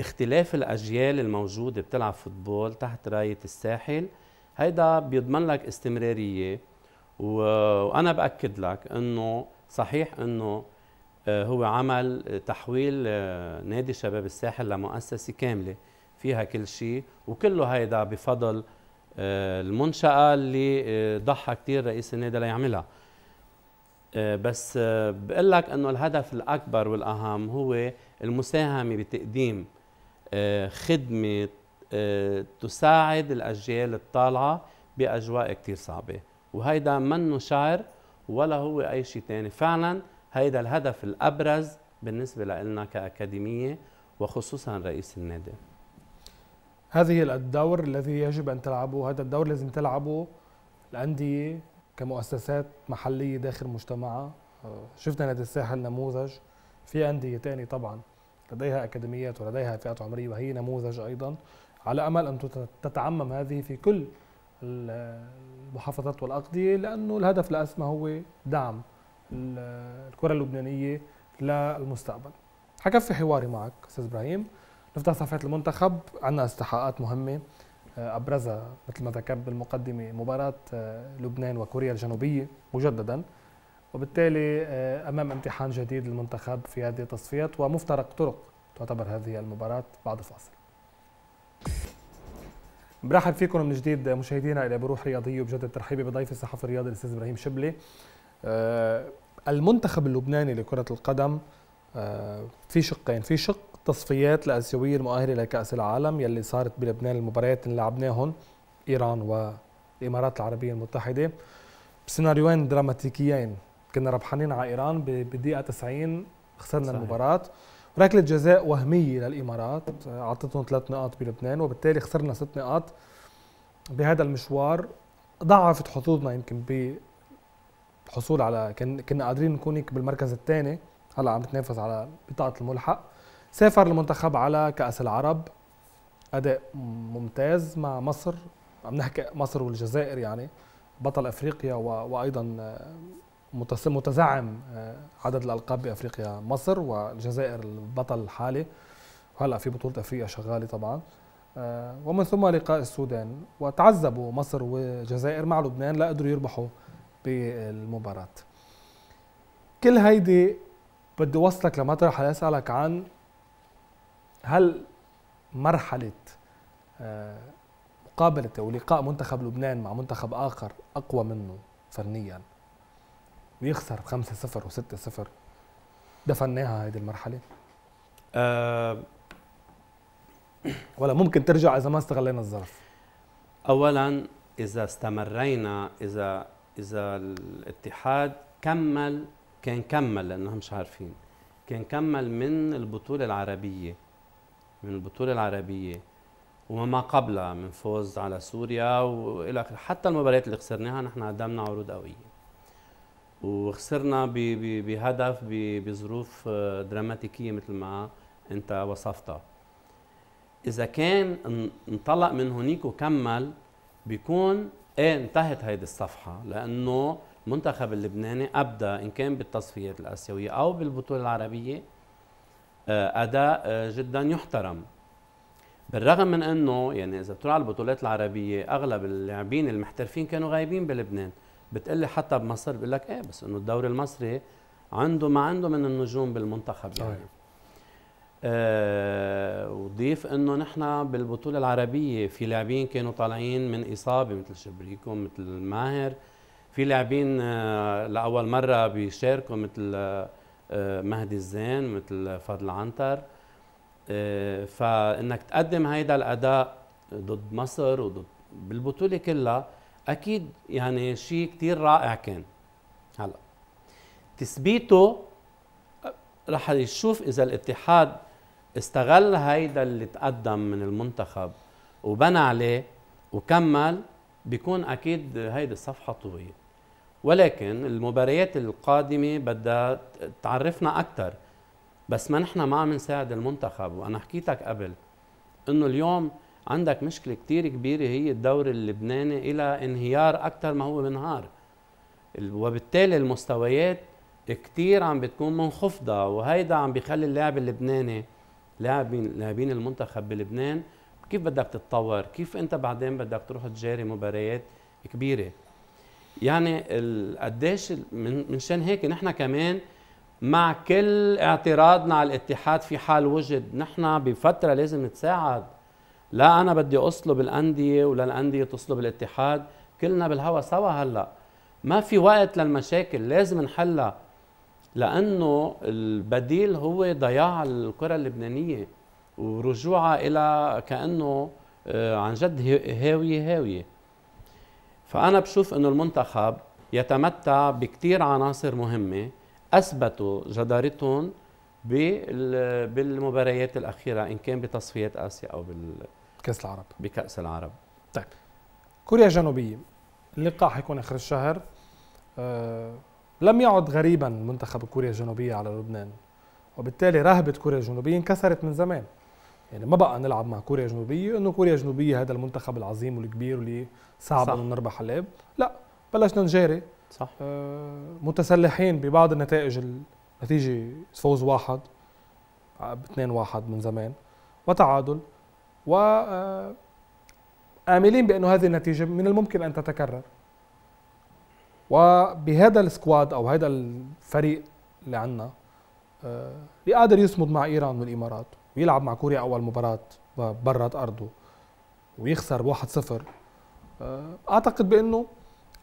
اختلاف الاجيال الموجوده بتلعب فوتبول تحت رايه الساحل هيدا بيضمن لك استمراريه وانا باكد لك انه صحيح انه آه، هو عمل تحويل نادي شباب الساحل لمؤسسه كامله فيها كل شيء وكله هيدا بفضل المنشاه اللي ضحى كثير رئيس النادي ليعملها آه، بس آه، بقول لك انه الهدف الاكبر والاهم هو المساهمه بتقديم آه، خدمه تساعد الاجيال الطالعه باجواء كثير صعبه وهيدا منه شعر ولا هو اي شيء ثاني فعلا هيدا الهدف الابرز بالنسبه لنا كاكاديميه وخصوصا رئيس النادي هذه الدور الذي يجب ان تلعبه هذا الدور لازم تلعبه الانديه كمؤسسات محليه داخل مجتمعها آه، شفنا نادي الساحل نموذج في انديه ثانيه طبعا لديها اكاديميات ولديها فئات عمريه وهي نموذج ايضا على امل ان تتعمم هذه في كل المحافظات والاقضيه لانه الهدف الاسمى هو دعم الكره اللبنانيه للمستقبل. حكفي حواري معك استاذ ابراهيم نفتح صفحه المنتخب عندنا استحقاقات مهمه آه، أبرزها مثل ما ذكرت بالمقدمة مباراة آه، لبنان وكوريا الجنوبية مجددا وبالتالي آه، أمام امتحان جديد للمنتخب في هذه التصفيات ومفترق طرق تعتبر هذه المباراة بعد فاصل برحب فيكم من جديد مشاهدينا الى بروح رياضيه وبجد ترحيبي بضيفي الصحفي الرياضي الاستاذ ابراهيم شبلي المنتخب اللبناني لكره القدم في شقين في شق تصفيات الاسيويه المؤهله لكاس العالم يلي صارت بلبنان المباريات اللي لعبناهم ايران والامارات العربيه المتحده بسيناريوين دراماتيكيين كنا ربحانين على ايران بدقيقه 90 خسرنا صحيح. المباراه ركله جزاء وهميه للامارات اعطتهم ثلاث نقاط بلبنان وبالتالي خسرنا ست نقاط بهذا المشوار ضعفت حظوظنا يمكن بحصول على كنا قادرين نكون بالمركز الثاني هلا عم نتنافس على بطاقه الملحق سافر المنتخب على كأس العرب أداء ممتاز مع مصر عم نحكي مصر والجزائر يعني بطل أفريقيا وأيضا آه، متزعم آه، عدد الألقاب بأفريقيا مصر والجزائر البطل الحالي وهلأ في بطولة أفريقيا شغالة طبعا آه، ومن ثم لقاء السودان وتعذبوا مصر والجزائر مع لبنان لا قدروا يربحوا بالمباراة كل هيدي بدي وصلك لمطرح اسالك عن هل مرحله آه، مقابله او لقاء منتخب لبنان مع منتخب اخر اقوى منه فنيا ويخسر 5-0 و6-0 دفناها هذه المرحله؟ أه ولا ممكن ترجع اذا ما استغلينا الظرف؟ اولا اذا استمرينا اذا اذا الاتحاد كمل كان كمل لانه مش عارفين كان كمل من البطوله العربيه من البطولة العربية وما قبلها من فوز على سوريا والى اخره، حتى المباريات اللي خسرناها نحن قدمنا عروض قويه وخسرنا بهدف بظروف آه، دراماتيكيه مثل ما انت وصفتها اذا كان انطلق من هنيك وكمل بيكون ايه انتهت هيدي الصفحه لانه المنتخب اللبناني ابدى ان كان بالتصفيات الاسيويه او بالبطوله العربيه آه، اداء آه، جدا يحترم بالرغم من انه يعني اذا بتروح على البطولات العربيه اغلب اللاعبين المحترفين كانوا غايبين بلبنان بتقلي حتى بمصر بقول لك ايه بس انه الدوري المصري عنده ما عنده من النجوم بالمنتخب يعني صحيح. آه وضيف انه نحن بالبطوله العربيه في لاعبين كانوا طالعين من اصابه مثل شبريكو مثل ماهر في لاعبين آه لاول مره بيشاركوا مثل آه آه، مهدي الزين مثل فضل عنتر آه، فانك تقدم هيدا الاداء ضد مصر وضد بالبطوله كلها اكيد يعني شيء كثير رائع كان هلا تثبيته رح يشوف اذا الاتحاد استغل هيدا اللي تقدم من المنتخب وبنى عليه وكمل بيكون اكيد هيدي الصفحه طويله ولكن المباريات القادمه بدها تعرفنا اكثر بس ما نحن ما عم نساعد المنتخب وانا حكيتك قبل انه اليوم عندك مشكله كثير كبيره هي الدوري اللبناني الى انهيار اكثر ما هو منهار وبالتالي المستويات كثير عم بتكون منخفضه وهيدا عم بيخلي اللاعب اللبناني لاعبين لاعبين المنتخب بلبنان كيف بدك تتطور كيف انت بعدين بدك تروح تجاري مباريات كبيره يعني قديش من منشان هيك نحن كمان مع كل اعتراضنا على الاتحاد في حال وجد نحن بفتره لازم نتساعد لا انا بدي اصله الانديه ولا الانديه تصله الاتحاد كلنا بالهوا سوا هلا ما في وقت للمشاكل لازم نحلها لانه البديل هو ضياع الكره اللبنانيه ورجوعها الى كانه آه، عن جد هاويه هاويه فأنا بشوف أنه المنتخب يتمتع بكتير عناصر مهمة أثبتوا جدارتهم بالمباريات الأخيرة إن كان بتصفيات آسيا أو بال... العرب بكأس العرب طيب كوريا الجنوبية اللقاء حيكون آخر الشهر أه... لم يعد غريبا منتخب كوريا الجنوبية على لبنان وبالتالي رهبة كوريا الجنوبية انكسرت من زمان يعني ما بقى نلعب مع كوريا الجنوبيه انه كوريا الجنوبيه هذا المنتخب العظيم والكبير واللي صعب انه نربح اللعب لا بلشنا نجاري صح آه متسلحين ببعض النتائج النتيجه فوز واحد 2 آه، واحد من زمان وتعادل و آه، آملين بأنه هذه النتيجة من الممكن أن تتكرر وبهذا السكواد أو هذا الفريق اللي عندنا آه، اللي قادر يصمد مع إيران والإمارات ويلعب مع كوريا اول مباراه برة ارضه ويخسر 1-0 آه، اعتقد بانه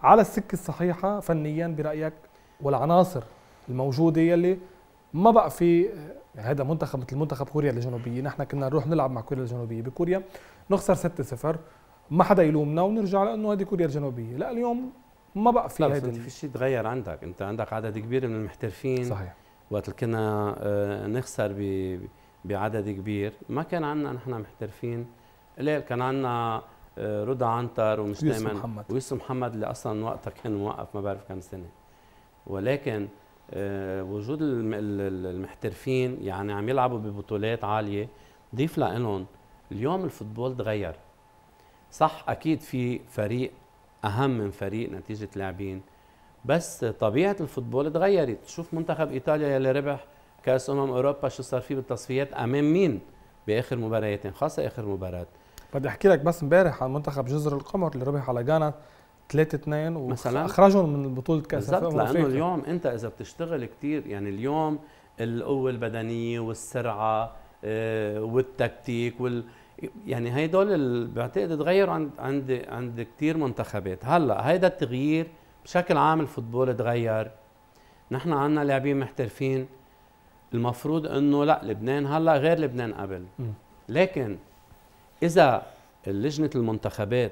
على السكه الصحيحه فنيا برايك والعناصر الموجوده يلي ما بقى في هذا آه، منتخب مثل منتخب كوريا الجنوبيه نحن كنا نروح نلعب مع كوريا الجنوبيه بكوريا نخسر 6-0 ما حدا يلومنا ونرجع لانه هذه كوريا الجنوبيه لا اليوم ما بقى في هذا في شيء تغير عندك انت عندك عدد كبير من المحترفين صحيح وقت كنا آه، نخسر ب بعدد كبير ما كان عندنا نحن محترفين قليل كان عندنا آه، رضا عنتر ومسلم محمد ويوسف محمد اللي اصلا وقتها كان موقف ما بعرف كم سنه ولكن آه، وجود المحترفين يعني عم يلعبوا ببطولات عاليه ضيف لهم اليوم الفوتبول تغير صح اكيد في فريق اهم من فريق نتيجه لاعبين بس طبيعه الفوتبول تغيرت شوف منتخب ايطاليا يلي ربح كاس امم اوروبا شو صار فيه بالتصفيات امام مين باخر مباراتين خاصه اخر مباراه بدي احكي لك بس امبارح عن منتخب جزر القمر اللي ربح على غانا 3 2 واخرجهم من بطوله كاس بالضبط لانه اليوم انت اذا بتشتغل كثير يعني اليوم القوه البدنيه والسرعه آه، والتكتيك وال يعني هيدول بعتقد تغيروا عند عند عند كثير منتخبات هلا هيدا التغيير بشكل عام الفوتبول تغير نحن عندنا لاعبين محترفين المفروض انه لا لبنان هلا غير لبنان قبل لكن اذا لجنه المنتخبات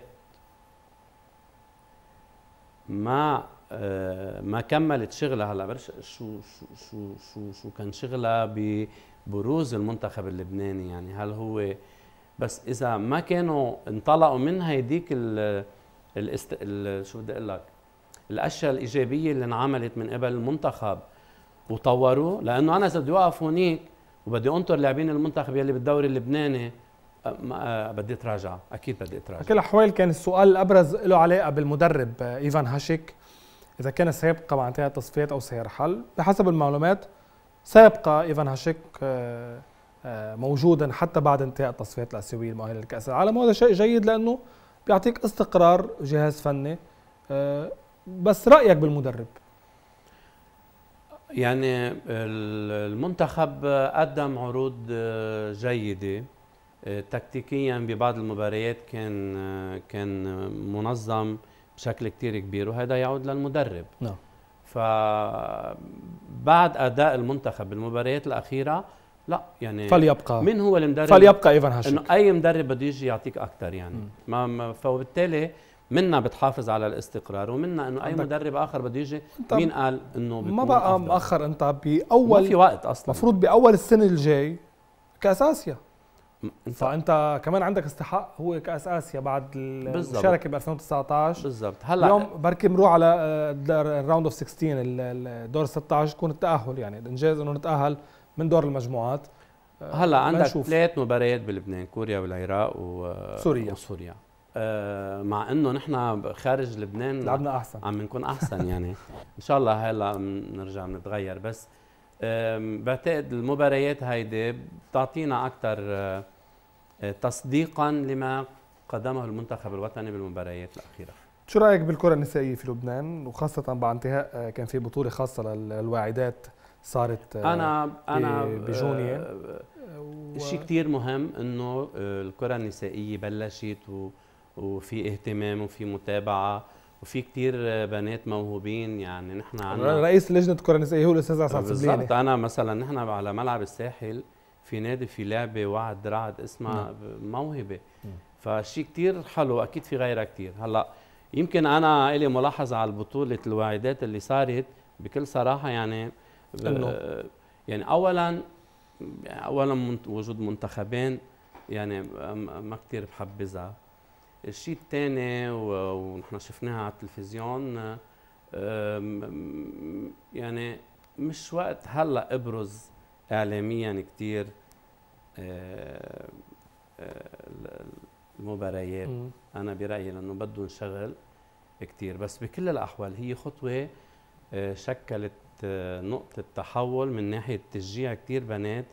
ما آه، ما كملت شغلها هلا برش شو شو شو شو شو كان شغلها ببروز المنتخب اللبناني يعني هل هو بس اذا ما كانوا انطلقوا من هيديك ال الاست... شو بدي اقول لك الاشياء الايجابيه اللي انعملت من قبل المنتخب وطوروه لانه انا اذا بدي اوقف هونيك وبدي انطر لاعبين المنتخب يلي بالدوري اللبناني بدي اتراجع اكيد بدي اتراجع كل الاحوال كان السؤال الابرز له علاقه بالمدرب آه، ايفان هاشيك اذا كان سيبقى مع انتهاء التصفيات او سيرحل بحسب المعلومات سيبقى ايفان هاشيك آه، آه، موجودا حتى بعد انتهاء التصفيات الاسيويه المؤهله لكاس العالم وهذا شيء جيد لانه بيعطيك استقرار جهاز فني بس رايك بالمدرب يعني المنتخب قدم عروض جيده تكتيكيا ببعض المباريات كان كان منظم بشكل كتير كبير وهذا يعود للمدرب نعم فبعد اداء المنتخب بالمباريات الاخيره لا يعني فليبقى من هو المدرب فليبقى ايفان هاشم انه اي مدرب بده يجي يعطيك اكثر يعني ما فبالتالي منا بتحافظ على الاستقرار ومنا انه اي مدرب اخر بده يجي مين قال انه ما بقى أفضل. مأخر انت باول ما في وقت اصلا المفروض باول السنه الجاي كاس اسيا انت فانت كمان عندك استحق هو كاس اسيا بعد المشاركه ب 2019 بالضبط هلا اليوم بركي بنروح على الراوند اوف 16 الدور 16 تكون التاهل يعني الانجاز انه نتاهل من دور المجموعات آه، هلا عندك ثلاث مباريات بلبنان كوريا والعراق وسوريا وسوريا آه، مع انه نحن خارج لبنان لعبنا احسن عم نكون احسن يعني ان شاء الله هلا بنرجع بنتغير بس بعتقد المباريات هيدي بتعطينا اكثر آه، تصديقا لما قدمه المنتخب الوطني بالمباريات الاخيره شو رايك بالكره النسائيه في لبنان وخاصه بعد انتهاء آه، كان في بطوله خاصه للواعدات صارت انا انا بجونيا شيء كثير مهم انه الكره النسائيه بلشت و وفي اهتمام وفي متابعه وفي كتير بنات موهوبين يعني نحن عندنا رئيس لجنه الكره النسائيه هو الاستاذ عصام سبليني بالضبط انا مثلا نحن على ملعب الساحل في نادي في لعبه وعد رعد اسمها نعم. موهبه نعم. فشيء كتير حلو اكيد في غيرها كتير هلا يمكن انا الي ملاحظه على البطوله الواعدات اللي صارت بكل صراحه يعني يعني اولا اولا وجود منتخبين يعني ما كتير بحبذها الشيء الثاني ونحن شفناها على التلفزيون يعني مش وقت هلا ابرز اعلاميا كثير آه، آه، المباريات انا برايي لانه بده شغل كثير بس بكل الاحوال هي خطوه آه، شكلت نقطه تحول من ناحيه تشجيع كثير بنات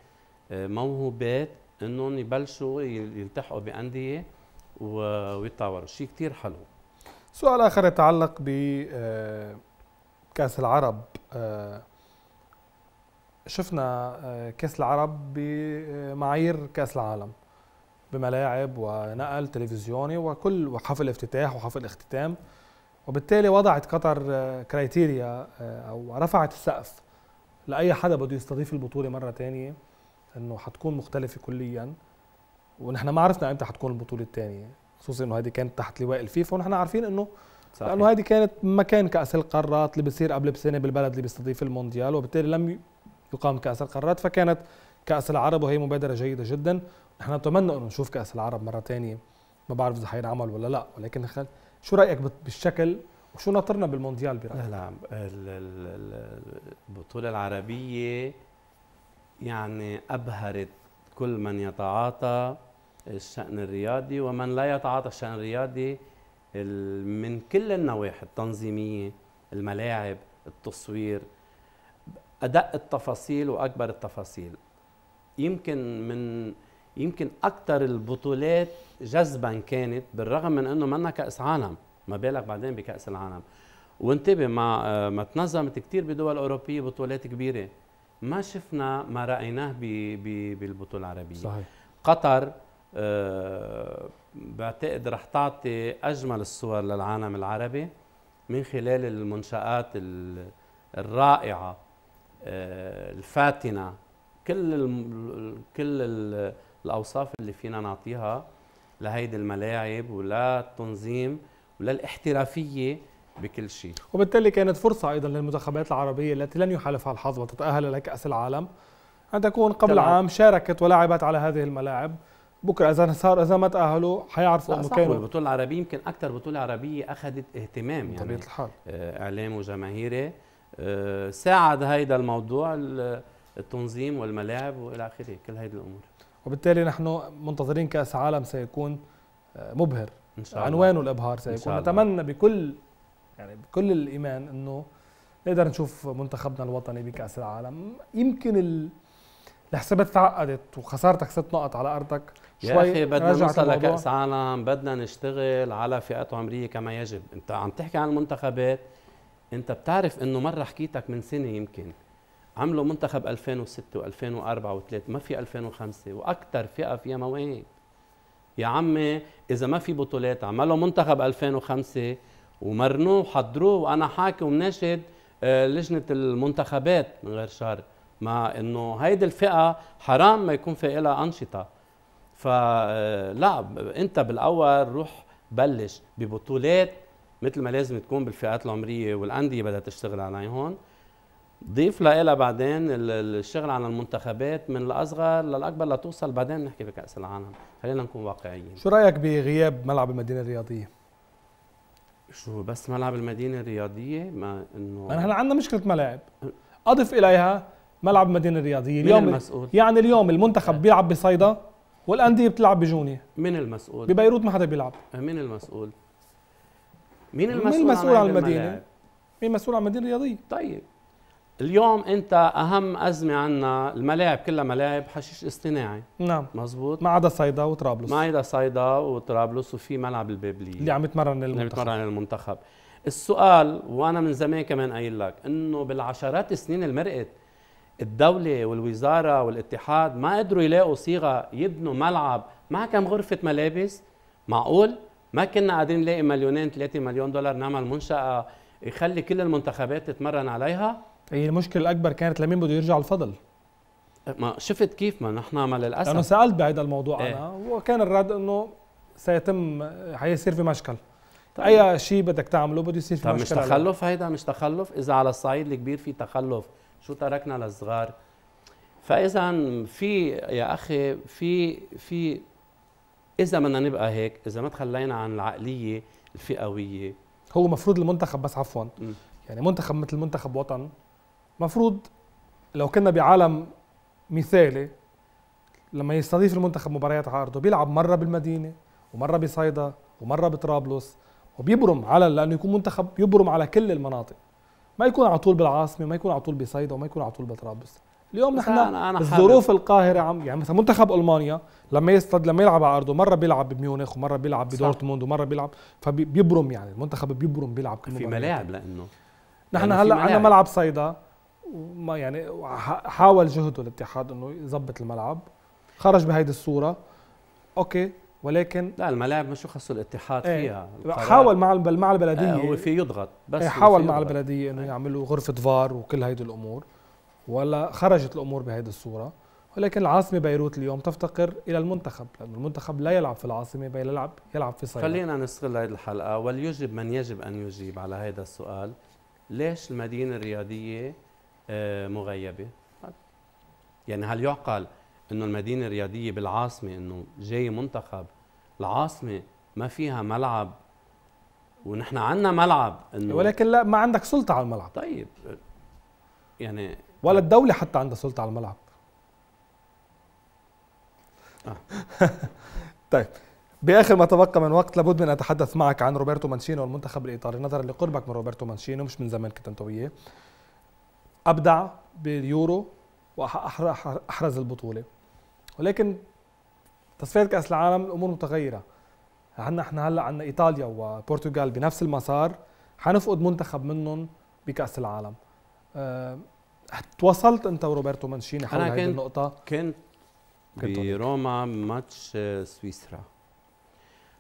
موهوبات انهم يبلشوا يلتحقوا بانديه ويتطوروا شيء كثير حلو سؤال اخر يتعلق ب آه، كاس العرب آه، شفنا آه، كاس العرب بمعايير كاس العالم بملاعب ونقل تلفزيوني وكل وحفل افتتاح وحفل اختتام وبالتالي وضعت قطر كرايتيريا او رفعت السقف لاي حدا بده يستضيف البطوله مره ثانيه انه حتكون مختلفه كليا ونحن ما عرفنا امتى حتكون البطوله الثانيه خصوصا انه هذه كانت تحت لواء الفيفا ونحن عارفين انه صحيح. لانه هذه كانت مكان كاس القارات اللي بيصير قبل بسنه بالبلد اللي بيستضيف المونديال وبالتالي لم يقام كاس القارات فكانت كاس العرب وهي مبادره جيده جدا نحن نتمنى انه نشوف كاس العرب مره ثانيه ما بعرف اذا حينعمل ولا لا ولكن خل... شو رايك بالشكل وشو ناطرنا بالمونديال برايك؟ لا البطوله العربيه يعني ابهرت كل من يتعاطى الشأن الرياضي ومن لا يتعاطى الشأن الرياضي من كل النواحي التنظيمية الملاعب التصوير أدق التفاصيل وأكبر التفاصيل يمكن من يمكن أكثر البطولات جذبا كانت بالرغم من أنه منا كأس عالم ما بالك بعدين بكأس العالم وانتبه ما ما تنظمت كثير بدول أوروبية بطولات كبيرة ما شفنا ما رأيناه بالبطولة العربية صحيح. قطر آه، بعتقد رح تعطي أجمل الصور للعالم العربي من خلال المنشآت الرائعة آه، الفاتنة كل كل الأوصاف اللي فينا نعطيها لهيدي الملاعب ولا التنظيم ولا الاحترافية بكل شيء وبالتالي كانت فرصة أيضا للمنتخبات العربية التي لن يحالفها الحظ وتتأهل لكأس العالم أن تكون قبل طبعا. عام شاركت ولعبت على هذه الملاعب بكره اذا صار اذا ما تاهلوا حيعرفوا انه مكانهم البطوله العربيه يمكن اكثر بطوله عربيه اخذت اهتمام يعني طبيعه الحال آه، اعلام وجماهيري آه، ساعد هيدا الموضوع التنظيم والملاعب والى اخره كل هيدي الامور وبالتالي نحن منتظرين كاس عالم سيكون آه، مبهر إن شاء الله. عنوانه الابهار سيكون نتمنى بكل يعني بكل الايمان انه نقدر نشوف منتخبنا الوطني بكاس العالم يمكن ال... الحسابات تعقدت وخسارتك ست نقط على ارضك يا اخي بدنا نوصل لكاس عالم بدنا نشتغل على فئات عمريه كما يجب انت عم تحكي عن المنتخبات انت بتعرف انه مره حكيتك من سنه يمكن عملوا منتخب 2006 و2004 و3 ما في 2005 واكثر فئه فيها مواهب يا عمي اذا ما في بطولات عملوا منتخب 2005 ومرنوه وحضروه وانا حاكي ومناشد آه، لجنه المنتخبات من غير شر ما انه هيدي الفئه حرام ما يكون في لها انشطه فلا آه، انت بالاول روح بلش ببطولات مثل ما لازم تكون بالفئات العمريه والانديه بدها تشتغل عليهم ضيف لها بعدين الشغل على المنتخبات من الاصغر للاكبر لتوصل بعدين نحكي بكاس العالم خلينا نكون واقعيين شو رايك بغياب ملعب المدينه الرياضيه شو بس ملعب المدينه الرياضيه ما انه ما هلا عندنا مشكله ملاعب اضف اليها ملعب المدينه الرياضيه اليوم المسؤول؟ يعني اليوم المنتخب آه. بيلعب بصيدا والانديه بتلعب بجوني من المسؤول ببيروت ما حدا بيلعب من المسؤول مين المسؤول, مين المسؤول عن, عن المدينه مين مسؤول عن المدينه الرياضيه طيب اليوم انت اهم ازمه عندنا الملاعب كلها ملاعب حشيش اصطناعي نعم مزبوط ما عدا صيدا وطرابلس ما عدا صيدا وطرابلس وفي ملعب البابليه اللي عم يتمرن المنتخب اللي يتمرن المنتخب السؤال وانا من زمان كمان قايل لك انه بالعشرات السنين اللي مرقت الدولة والوزارة والاتحاد ما قدروا يلاقوا صيغة يبنوا ملعب ما كم غرفة ملابس معقول ما كنا قادرين نلاقي مليونين ثلاثة مليون دولار نعمل منشأة يخلي كل المنتخبات تتمرن عليها هي المشكلة الأكبر كانت لمين بده يرجع الفضل ما شفت كيف ما نحن ما للأسف أنا سألت بهذا الموضوع إيه؟ أنا وكان الرد أنه سيتم حيصير في مشكل طيب. اي شيء بدك تعمله بده يصير في طيب مشكله مش تخلف هيدا مش تخلف اذا على الصعيد الكبير في تخلف شو تركنا للصغار فاذا في يا اخي في في اذا بدنا نبقى هيك اذا ما تخلينا عن العقليه الفئويه هو مفروض المنتخب بس عفوا م. يعني منتخب مثل منتخب وطن مفروض لو كنا بعالم مثالي لما يستضيف المنتخب مباريات عارضه بيلعب مره بالمدينه ومره بصيدا ومره بطرابلس وبيبرم على لانه يكون منتخب يبرم على كل المناطق ما يكون على طول بالعاصمه ما يكون على طول بصيدا وما يكون على طول بطرابلس اليوم نحن الظروف ظروف القاهره عم يعني مثلا منتخب المانيا لما يستد لما يلعب على ارضه مره بيلعب بميونخ ومره بيلعب بدورتموند ومره بيلعب فبيبرم يعني المنتخب بيبرم بيلعب كل في ملاعب لانه نحن يعني هلا عندنا ملعب صيدا وما يعني حاول جهده الاتحاد انه يظبط الملعب خرج بهيدي الصوره اوكي ولكن لا الملاعب مش يخص الاتحاد ايه فيها حاول مع مع البلديه آه، هو في يضغط بس ايه حاول مع يضغط. البلديه انه إيه. يعملوا غرفه فار وكل هيدي الامور ولا خرجت الامور بهيدي الصوره ولكن العاصمه بيروت اليوم تفتقر الى المنتخب لانه المنتخب لا يلعب في العاصمه بل يلعب يلعب في صيدا خلينا نستغل هذه الحلقه وليجب من يجب ان يجيب على هذا السؤال ليش المدينه الرياضيه آه، مغيبه يعني هل يعقل انه المدينه الرياضيه بالعاصمه انه جاي منتخب العاصمه ما فيها ملعب ونحن عندنا ملعب انه ولكن لا ما عندك سلطه على الملعب طيب يعني ولا الدوله حتى عندها سلطه على الملعب آه. طيب باخر ما تبقى من وقت لابد من اتحدث معك عن روبرتو مانشينو والمنتخب الايطالي نظرا لقربك من روبرتو مانشينو مش من زمان كنت انت وياه ابدع باليورو واحرز البطوله ولكن تصفيات كاس العالم الامور متغيره عندنا احنا هلا عندنا ايطاليا وبرتغال بنفس المسار حنفقد منتخب منهم بكاس العالم أه تواصلت انت وروبرتو مانشيني حول هذه النقطه كنت بروما ماتش آه، سويسرا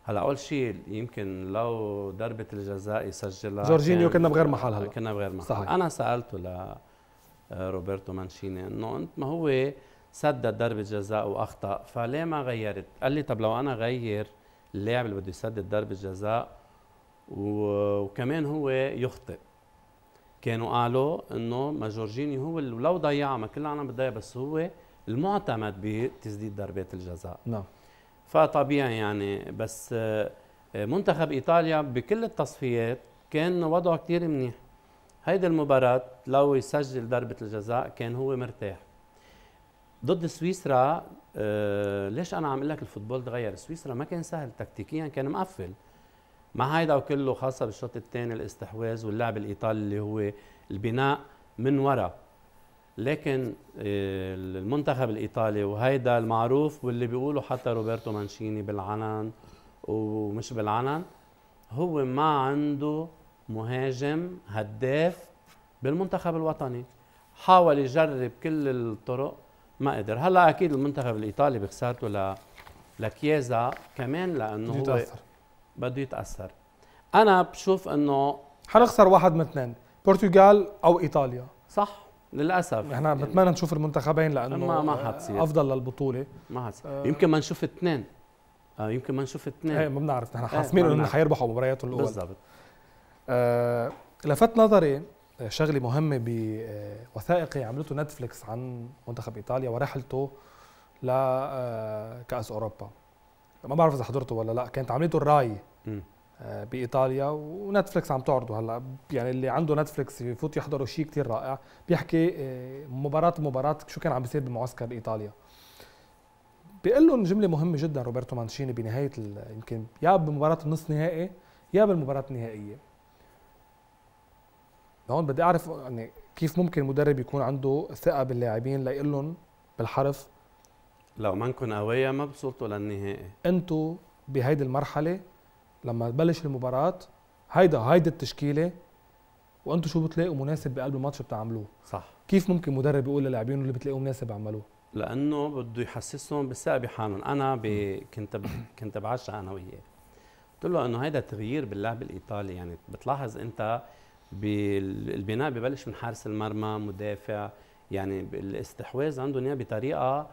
هلا اول شيء يمكن لو ضربه الجزاء يسجلها جورجينيو كنا بغير محل هلا كنا بغير محل صحيح. انا سالته ل آه، روبرتو مانشيني انه انت ما هو سدد ضربه جزاء واخطا فليه ما غيرت قال لي طب لو انا غير اللاعب اللي بده يسدد ضربه جزاء وكمان هو يخطئ كانوا قالوا انه ما جورجيني هو ولو ضيعها ما كل العالم بتضيع بس هو المعتمد بتسديد ضربات الجزاء نعم فطبيعي يعني بس آه، منتخب ايطاليا بكل التصفيات كان وضعه كثير منيح هيدي المباراة لو يسجل ضربة الجزاء كان هو مرتاح ضد سويسرا آه ليش انا عم اقول لك الفوتبول تغير سويسرا ما كان سهل تكتيكيا كان مقفل مع هيدا وكله خاصه بالشوط الثاني الاستحواذ واللعب الايطالي اللي هو البناء من وراء لكن آه، المنتخب الايطالي وهيدا المعروف واللي بيقولوا حتى روبرتو مانشيني بالعنن ومش بالعنن هو ما عنده مهاجم هداف بالمنتخب الوطني حاول يجرب كل الطرق ما قدر هلا اكيد المنتخب الايطالي بخسارته ل لكيازا كمان لانه هو بده يتاثر انا بشوف انه حنخسر واحد من اثنين برتغال او ايطاليا صح للاسف احنا بنتمنى نشوف المنتخبين لانه ما ما حتصير افضل للبطوله ما حتصير أه يمكن ما نشوف اثنين آه يمكن ما نشوف اثنين ايه ما بنعرف نحن إيه، حاسمين انه حيربحوا مبارياتهم الاولى بالضبط آه لفت نظري شغله مهمه بوثائقي عملته نتفليكس عن منتخب ايطاليا ورحلته لكاس آه، اوروبا ما بعرف اذا حضرته ولا لا كانت عملته الراي آه، بايطاليا ونتفلكس عم تعرضه هلا يعني اللي عنده نتفلكس يفوت يحضره شيء كثير رائع بيحكي آه، مباراه مباراه شو كان عم بيصير بمعسكر ايطاليا بيقول لهم جمله مهمه جدا روبرتو مانشيني بنهايه يمكن يا بمباراه النصف نهائي يا بالمباراه النهائيه هون بدي اعرف يعني كيف ممكن مدرب يكون عنده ثقه باللاعبين ليقول لهم بالحرف لو منكم قويه ما بصوتوا للنهائي انتوا بهيدي المرحله لما تبلش المباراه هيدا هيدي التشكيله وانتوا شو بتلاقوا مناسب بقلب الماتش بتعملوه صح كيف ممكن مدرب يقول للاعبين اللي بتلاقوه مناسب اعملوه لانه بده يحسسهم بالثقه بحالهم انا ب... كنت ب... كنت بعشق انا وياه قلت له انه هيدا تغيير باللعب الايطالي يعني بتلاحظ انت البناء ببلش من حارس المرمى مدافع يعني الاستحواذ عندهم اياه بطريقه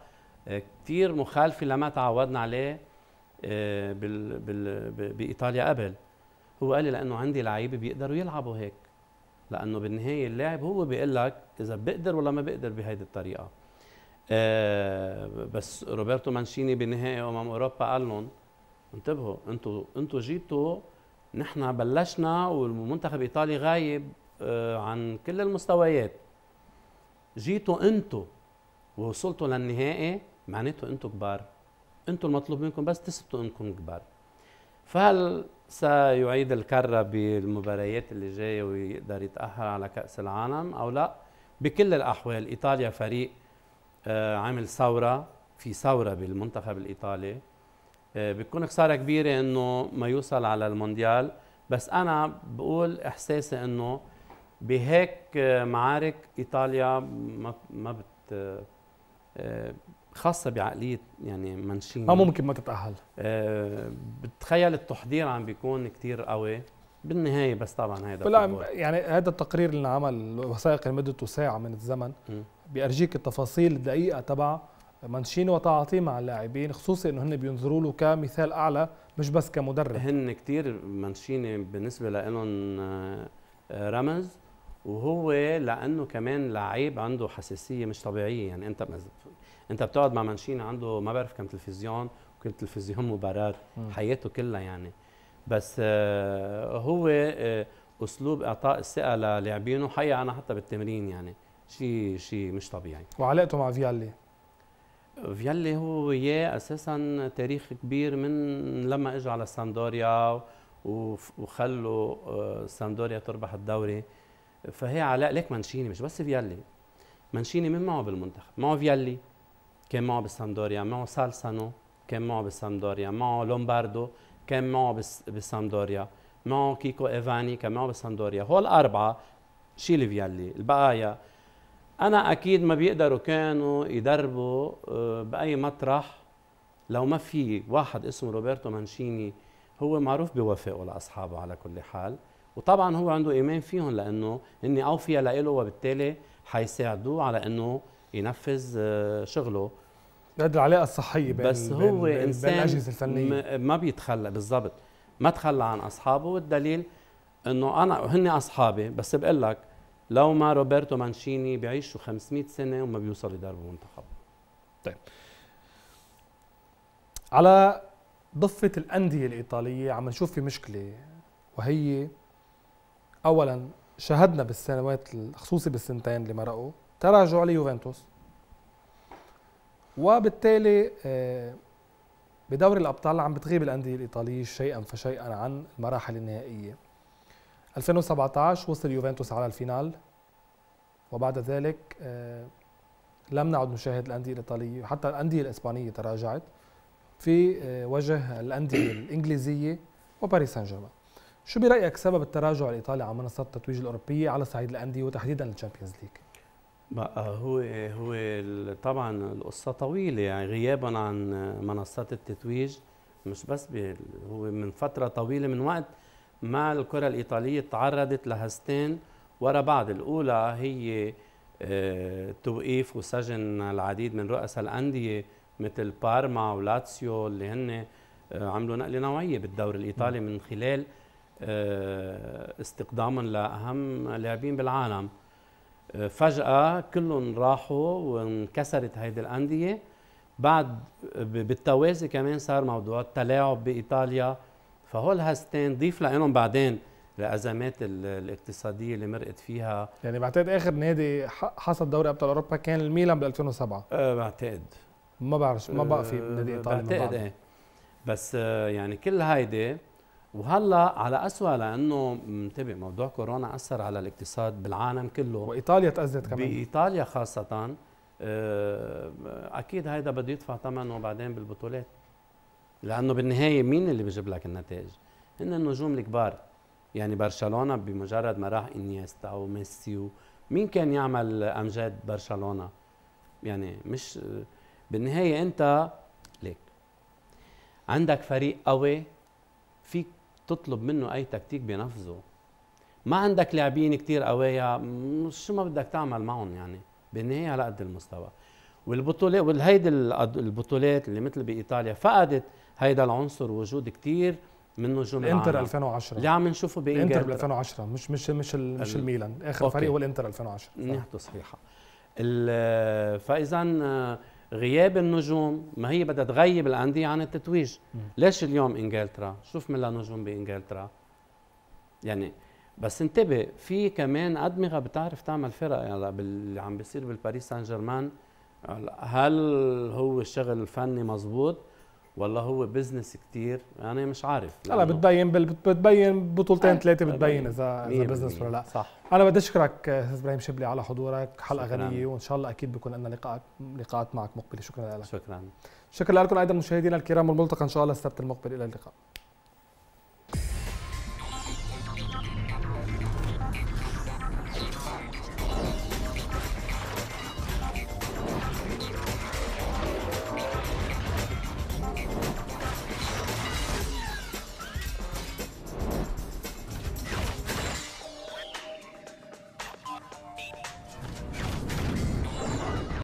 آه، كثير مخالفه لما تعودنا عليه آه، بال بال بايطاليا قبل هو قال لي لانه عندي لعيبه بيقدروا يلعبوا هيك لانه بالنهايه اللاعب هو بيقول لك اذا بقدر ولا ما بقدر بهيدي الطريقه آه، بس روبرتو مانشيني بالنهايه امم اوروبا قال لهم انتبهوا انتوا انتوا جيتوا نحن بلشنا والمنتخب الايطالي غايب آه، عن كل المستويات جيتوا انتوا ووصلتوا للنهائي معناته انتوا كبار انتوا المطلوب منكم بس تثبتوا انكم كبار فهل سيعيد الكرة بالمباريات اللي جاية ويقدر يتأهل على كأس العالم أو لا بكل الأحوال إيطاليا فريق آه، عمل ثورة في ثورة بالمنتخب الإيطالي آه، بتكون خساره كبيره انه ما يوصل على المونديال بس انا بقول احساسي انه بهيك آه، معارك ايطاليا ما ما بت آه، خاصة بعقلية يعني منشين ما ممكن ما تتأهل أه بتخيل التحضير عم بيكون كتير قوي بالنهاية بس طبعا هيدا لا يعني هذا التقرير اللي انعمل وثائقي لمدته ساعة من الزمن بيأرجيك التفاصيل الدقيقة تبع مانشيني وتعاطيه مع اللاعبين خصوصا انه هن بينظروا له كمثال اعلى مش بس كمدرب هن كثير مانشيني بالنسبه لهم آه، آه، رمز وهو لانه كمان لعيب عنده حساسيه مش طبيعيه يعني انت انت بتقعد مع مانشيني عنده ما بعرف كم تلفزيون وكم تلفزيون مباراه حياته كلها يعني بس آه، هو اسلوب اعطاء الثقه للاعبينه حقيقه انا حتى بالتمرين يعني شيء شيء مش طبيعي وعلاقته مع فيالي فيالي هو وياه اساسا تاريخ كبير من لما اجى على ساندوريا وخلوا آه، ساندوريا تربح الدوري فهي علاء ليك منشيني مش بس فيالي منشيني مين معه بالمنتخب معه فيالي كان معه بالساندوريا معه سالسانو كان معه بالساندوريا معه لومباردو كان معه بالساندوريا معه كيكو ايفاني كان معه بالساندوريا هول اربعه شيل فيالي البقايا انا اكيد ما بيقدروا كانوا يدربوا آه، باي مطرح لو ما في واحد اسمه روبرتو مانشيني هو معروف بوفائه لاصحابه على كل حال وطبعا هو عنده ايمان فيهم لانه هن اوفياء لإله وبالتالي حيساعدوه على انه ينفذ آه، شغله هذه العلاقه الصحيه بين بس هو بين انسان بين الفنيه ما بيتخلى بالضبط ما تخلى عن اصحابه والدليل انه انا هن اصحابي بس بقول لك لو ما روبرتو مانشيني بيعيشوا 500 سنه وما بيوصل يدربوا منتخب طيب على ضفه الانديه الايطاليه عم نشوف في مشكله وهي اولا شاهدنا بالسنوات خصوصي بالسنتين اللي مرقوا تراجع ليوفنتوس وبالتالي آه، بدوري الابطال عم بتغيب الانديه الايطاليه شيئا فشيئا عن المراحل النهائيه 2017 وصل يوفنتوس على الفينال وبعد ذلك آه، لم نعد نشاهد الانديه الايطاليه حتى الانديه الاسبانيه تراجعت في آه، وجه الانديه الانجليزيه وباريس سان جيرمان شو برايك سبب التراجع الايطالي على منصات التتويج الاوروبيه على صعيد الانديه وتحديدا الشامبيونز ليج آه، هو هو طبعا القصه طويله يعني غيابا عن منصات التتويج مش بس هو من فتره طويله من وقت مع الكرة الإيطالية تعرضت لهستين ورا بعض الأولى هي آه، توقيف وسجن العديد من رؤساء الأندية مثل بارما ولاتسيو اللي هن آه، عملوا نقلة نوعية بالدوري الإيطالي من خلال آه، استقدامهم لأهم لاعبين بالعالم فجأة كلهم راحوا وانكسرت هيدي الأندية بعد بالتوازي كمان صار موضوع التلاعب بإيطاليا فهول هالستين ضيف لهم بعدين الازمات الاقتصاديه اللي مرقت فيها يعني بعتقد اخر نادي حصل دوري ابطال اوروبا كان الميلان بال 2007 أه بعتقد ما بعرف ما بقى في آه، نادي ايطالي بعتقد ايه بس آه، يعني كل هيدي وهلا على اسوء لانه انتبه موضوع كورونا اثر على الاقتصاد بالعالم كله وايطاليا تاذت كمان بايطاليا خاصه آه، اكيد هيدا بده يدفع ثمنه بعدين بالبطولات لانه بالنهايه مين اللي بيجيب لك النتائج؟ هن النجوم الكبار يعني برشلونه بمجرد ما راح انيستا وميسي مين كان يعمل امجاد برشلونه؟ يعني مش بالنهايه انت ليك عندك فريق قوي فيك تطلب منه اي تكتيك بينفذه ما عندك لاعبين كثير قوايا شو ما بدك تعمل معهم يعني بالنهايه على قد المستوى والبطولات وهيدي البطولات اللي مثل بايطاليا فقدت هيدا العنصر وجود كتير نجوم العالم الانتر 2010 اللي عم نشوفه بانجلترا الانتر 2010 مش مش مش مش الميلان اخر أوكي. فريق هو الانتر 2010 نحته صحيحه فاذا آه، غياب النجوم ما هي بدها تغيب الانديه عن التتويج ليش اليوم انجلترا شوف من نجوم بانجلترا يعني بس انتبه في كمان ادمغه بتعرف تعمل فرق هلا يعني اللي عم بيصير بالباريس سان جيرمان هل هو الشغل الفني مزبوط والله هو بزنس كثير انا مش عارف هلا بتبين بتبين بطولتين ثلاثه آه، بتبين اذا اذا بزنس ولا لا صح انا بدي اشكرك استاذ ابراهيم شبلي على حضورك حلقه غنيه وان شاء الله اكيد بكون لنا لقاءات لقاءات معك مقبله شكرا لك شكرا شكرا لكم ايضا مشاهدينا الكرام والملتقى ان شاء الله السبت المقبل الى اللقاء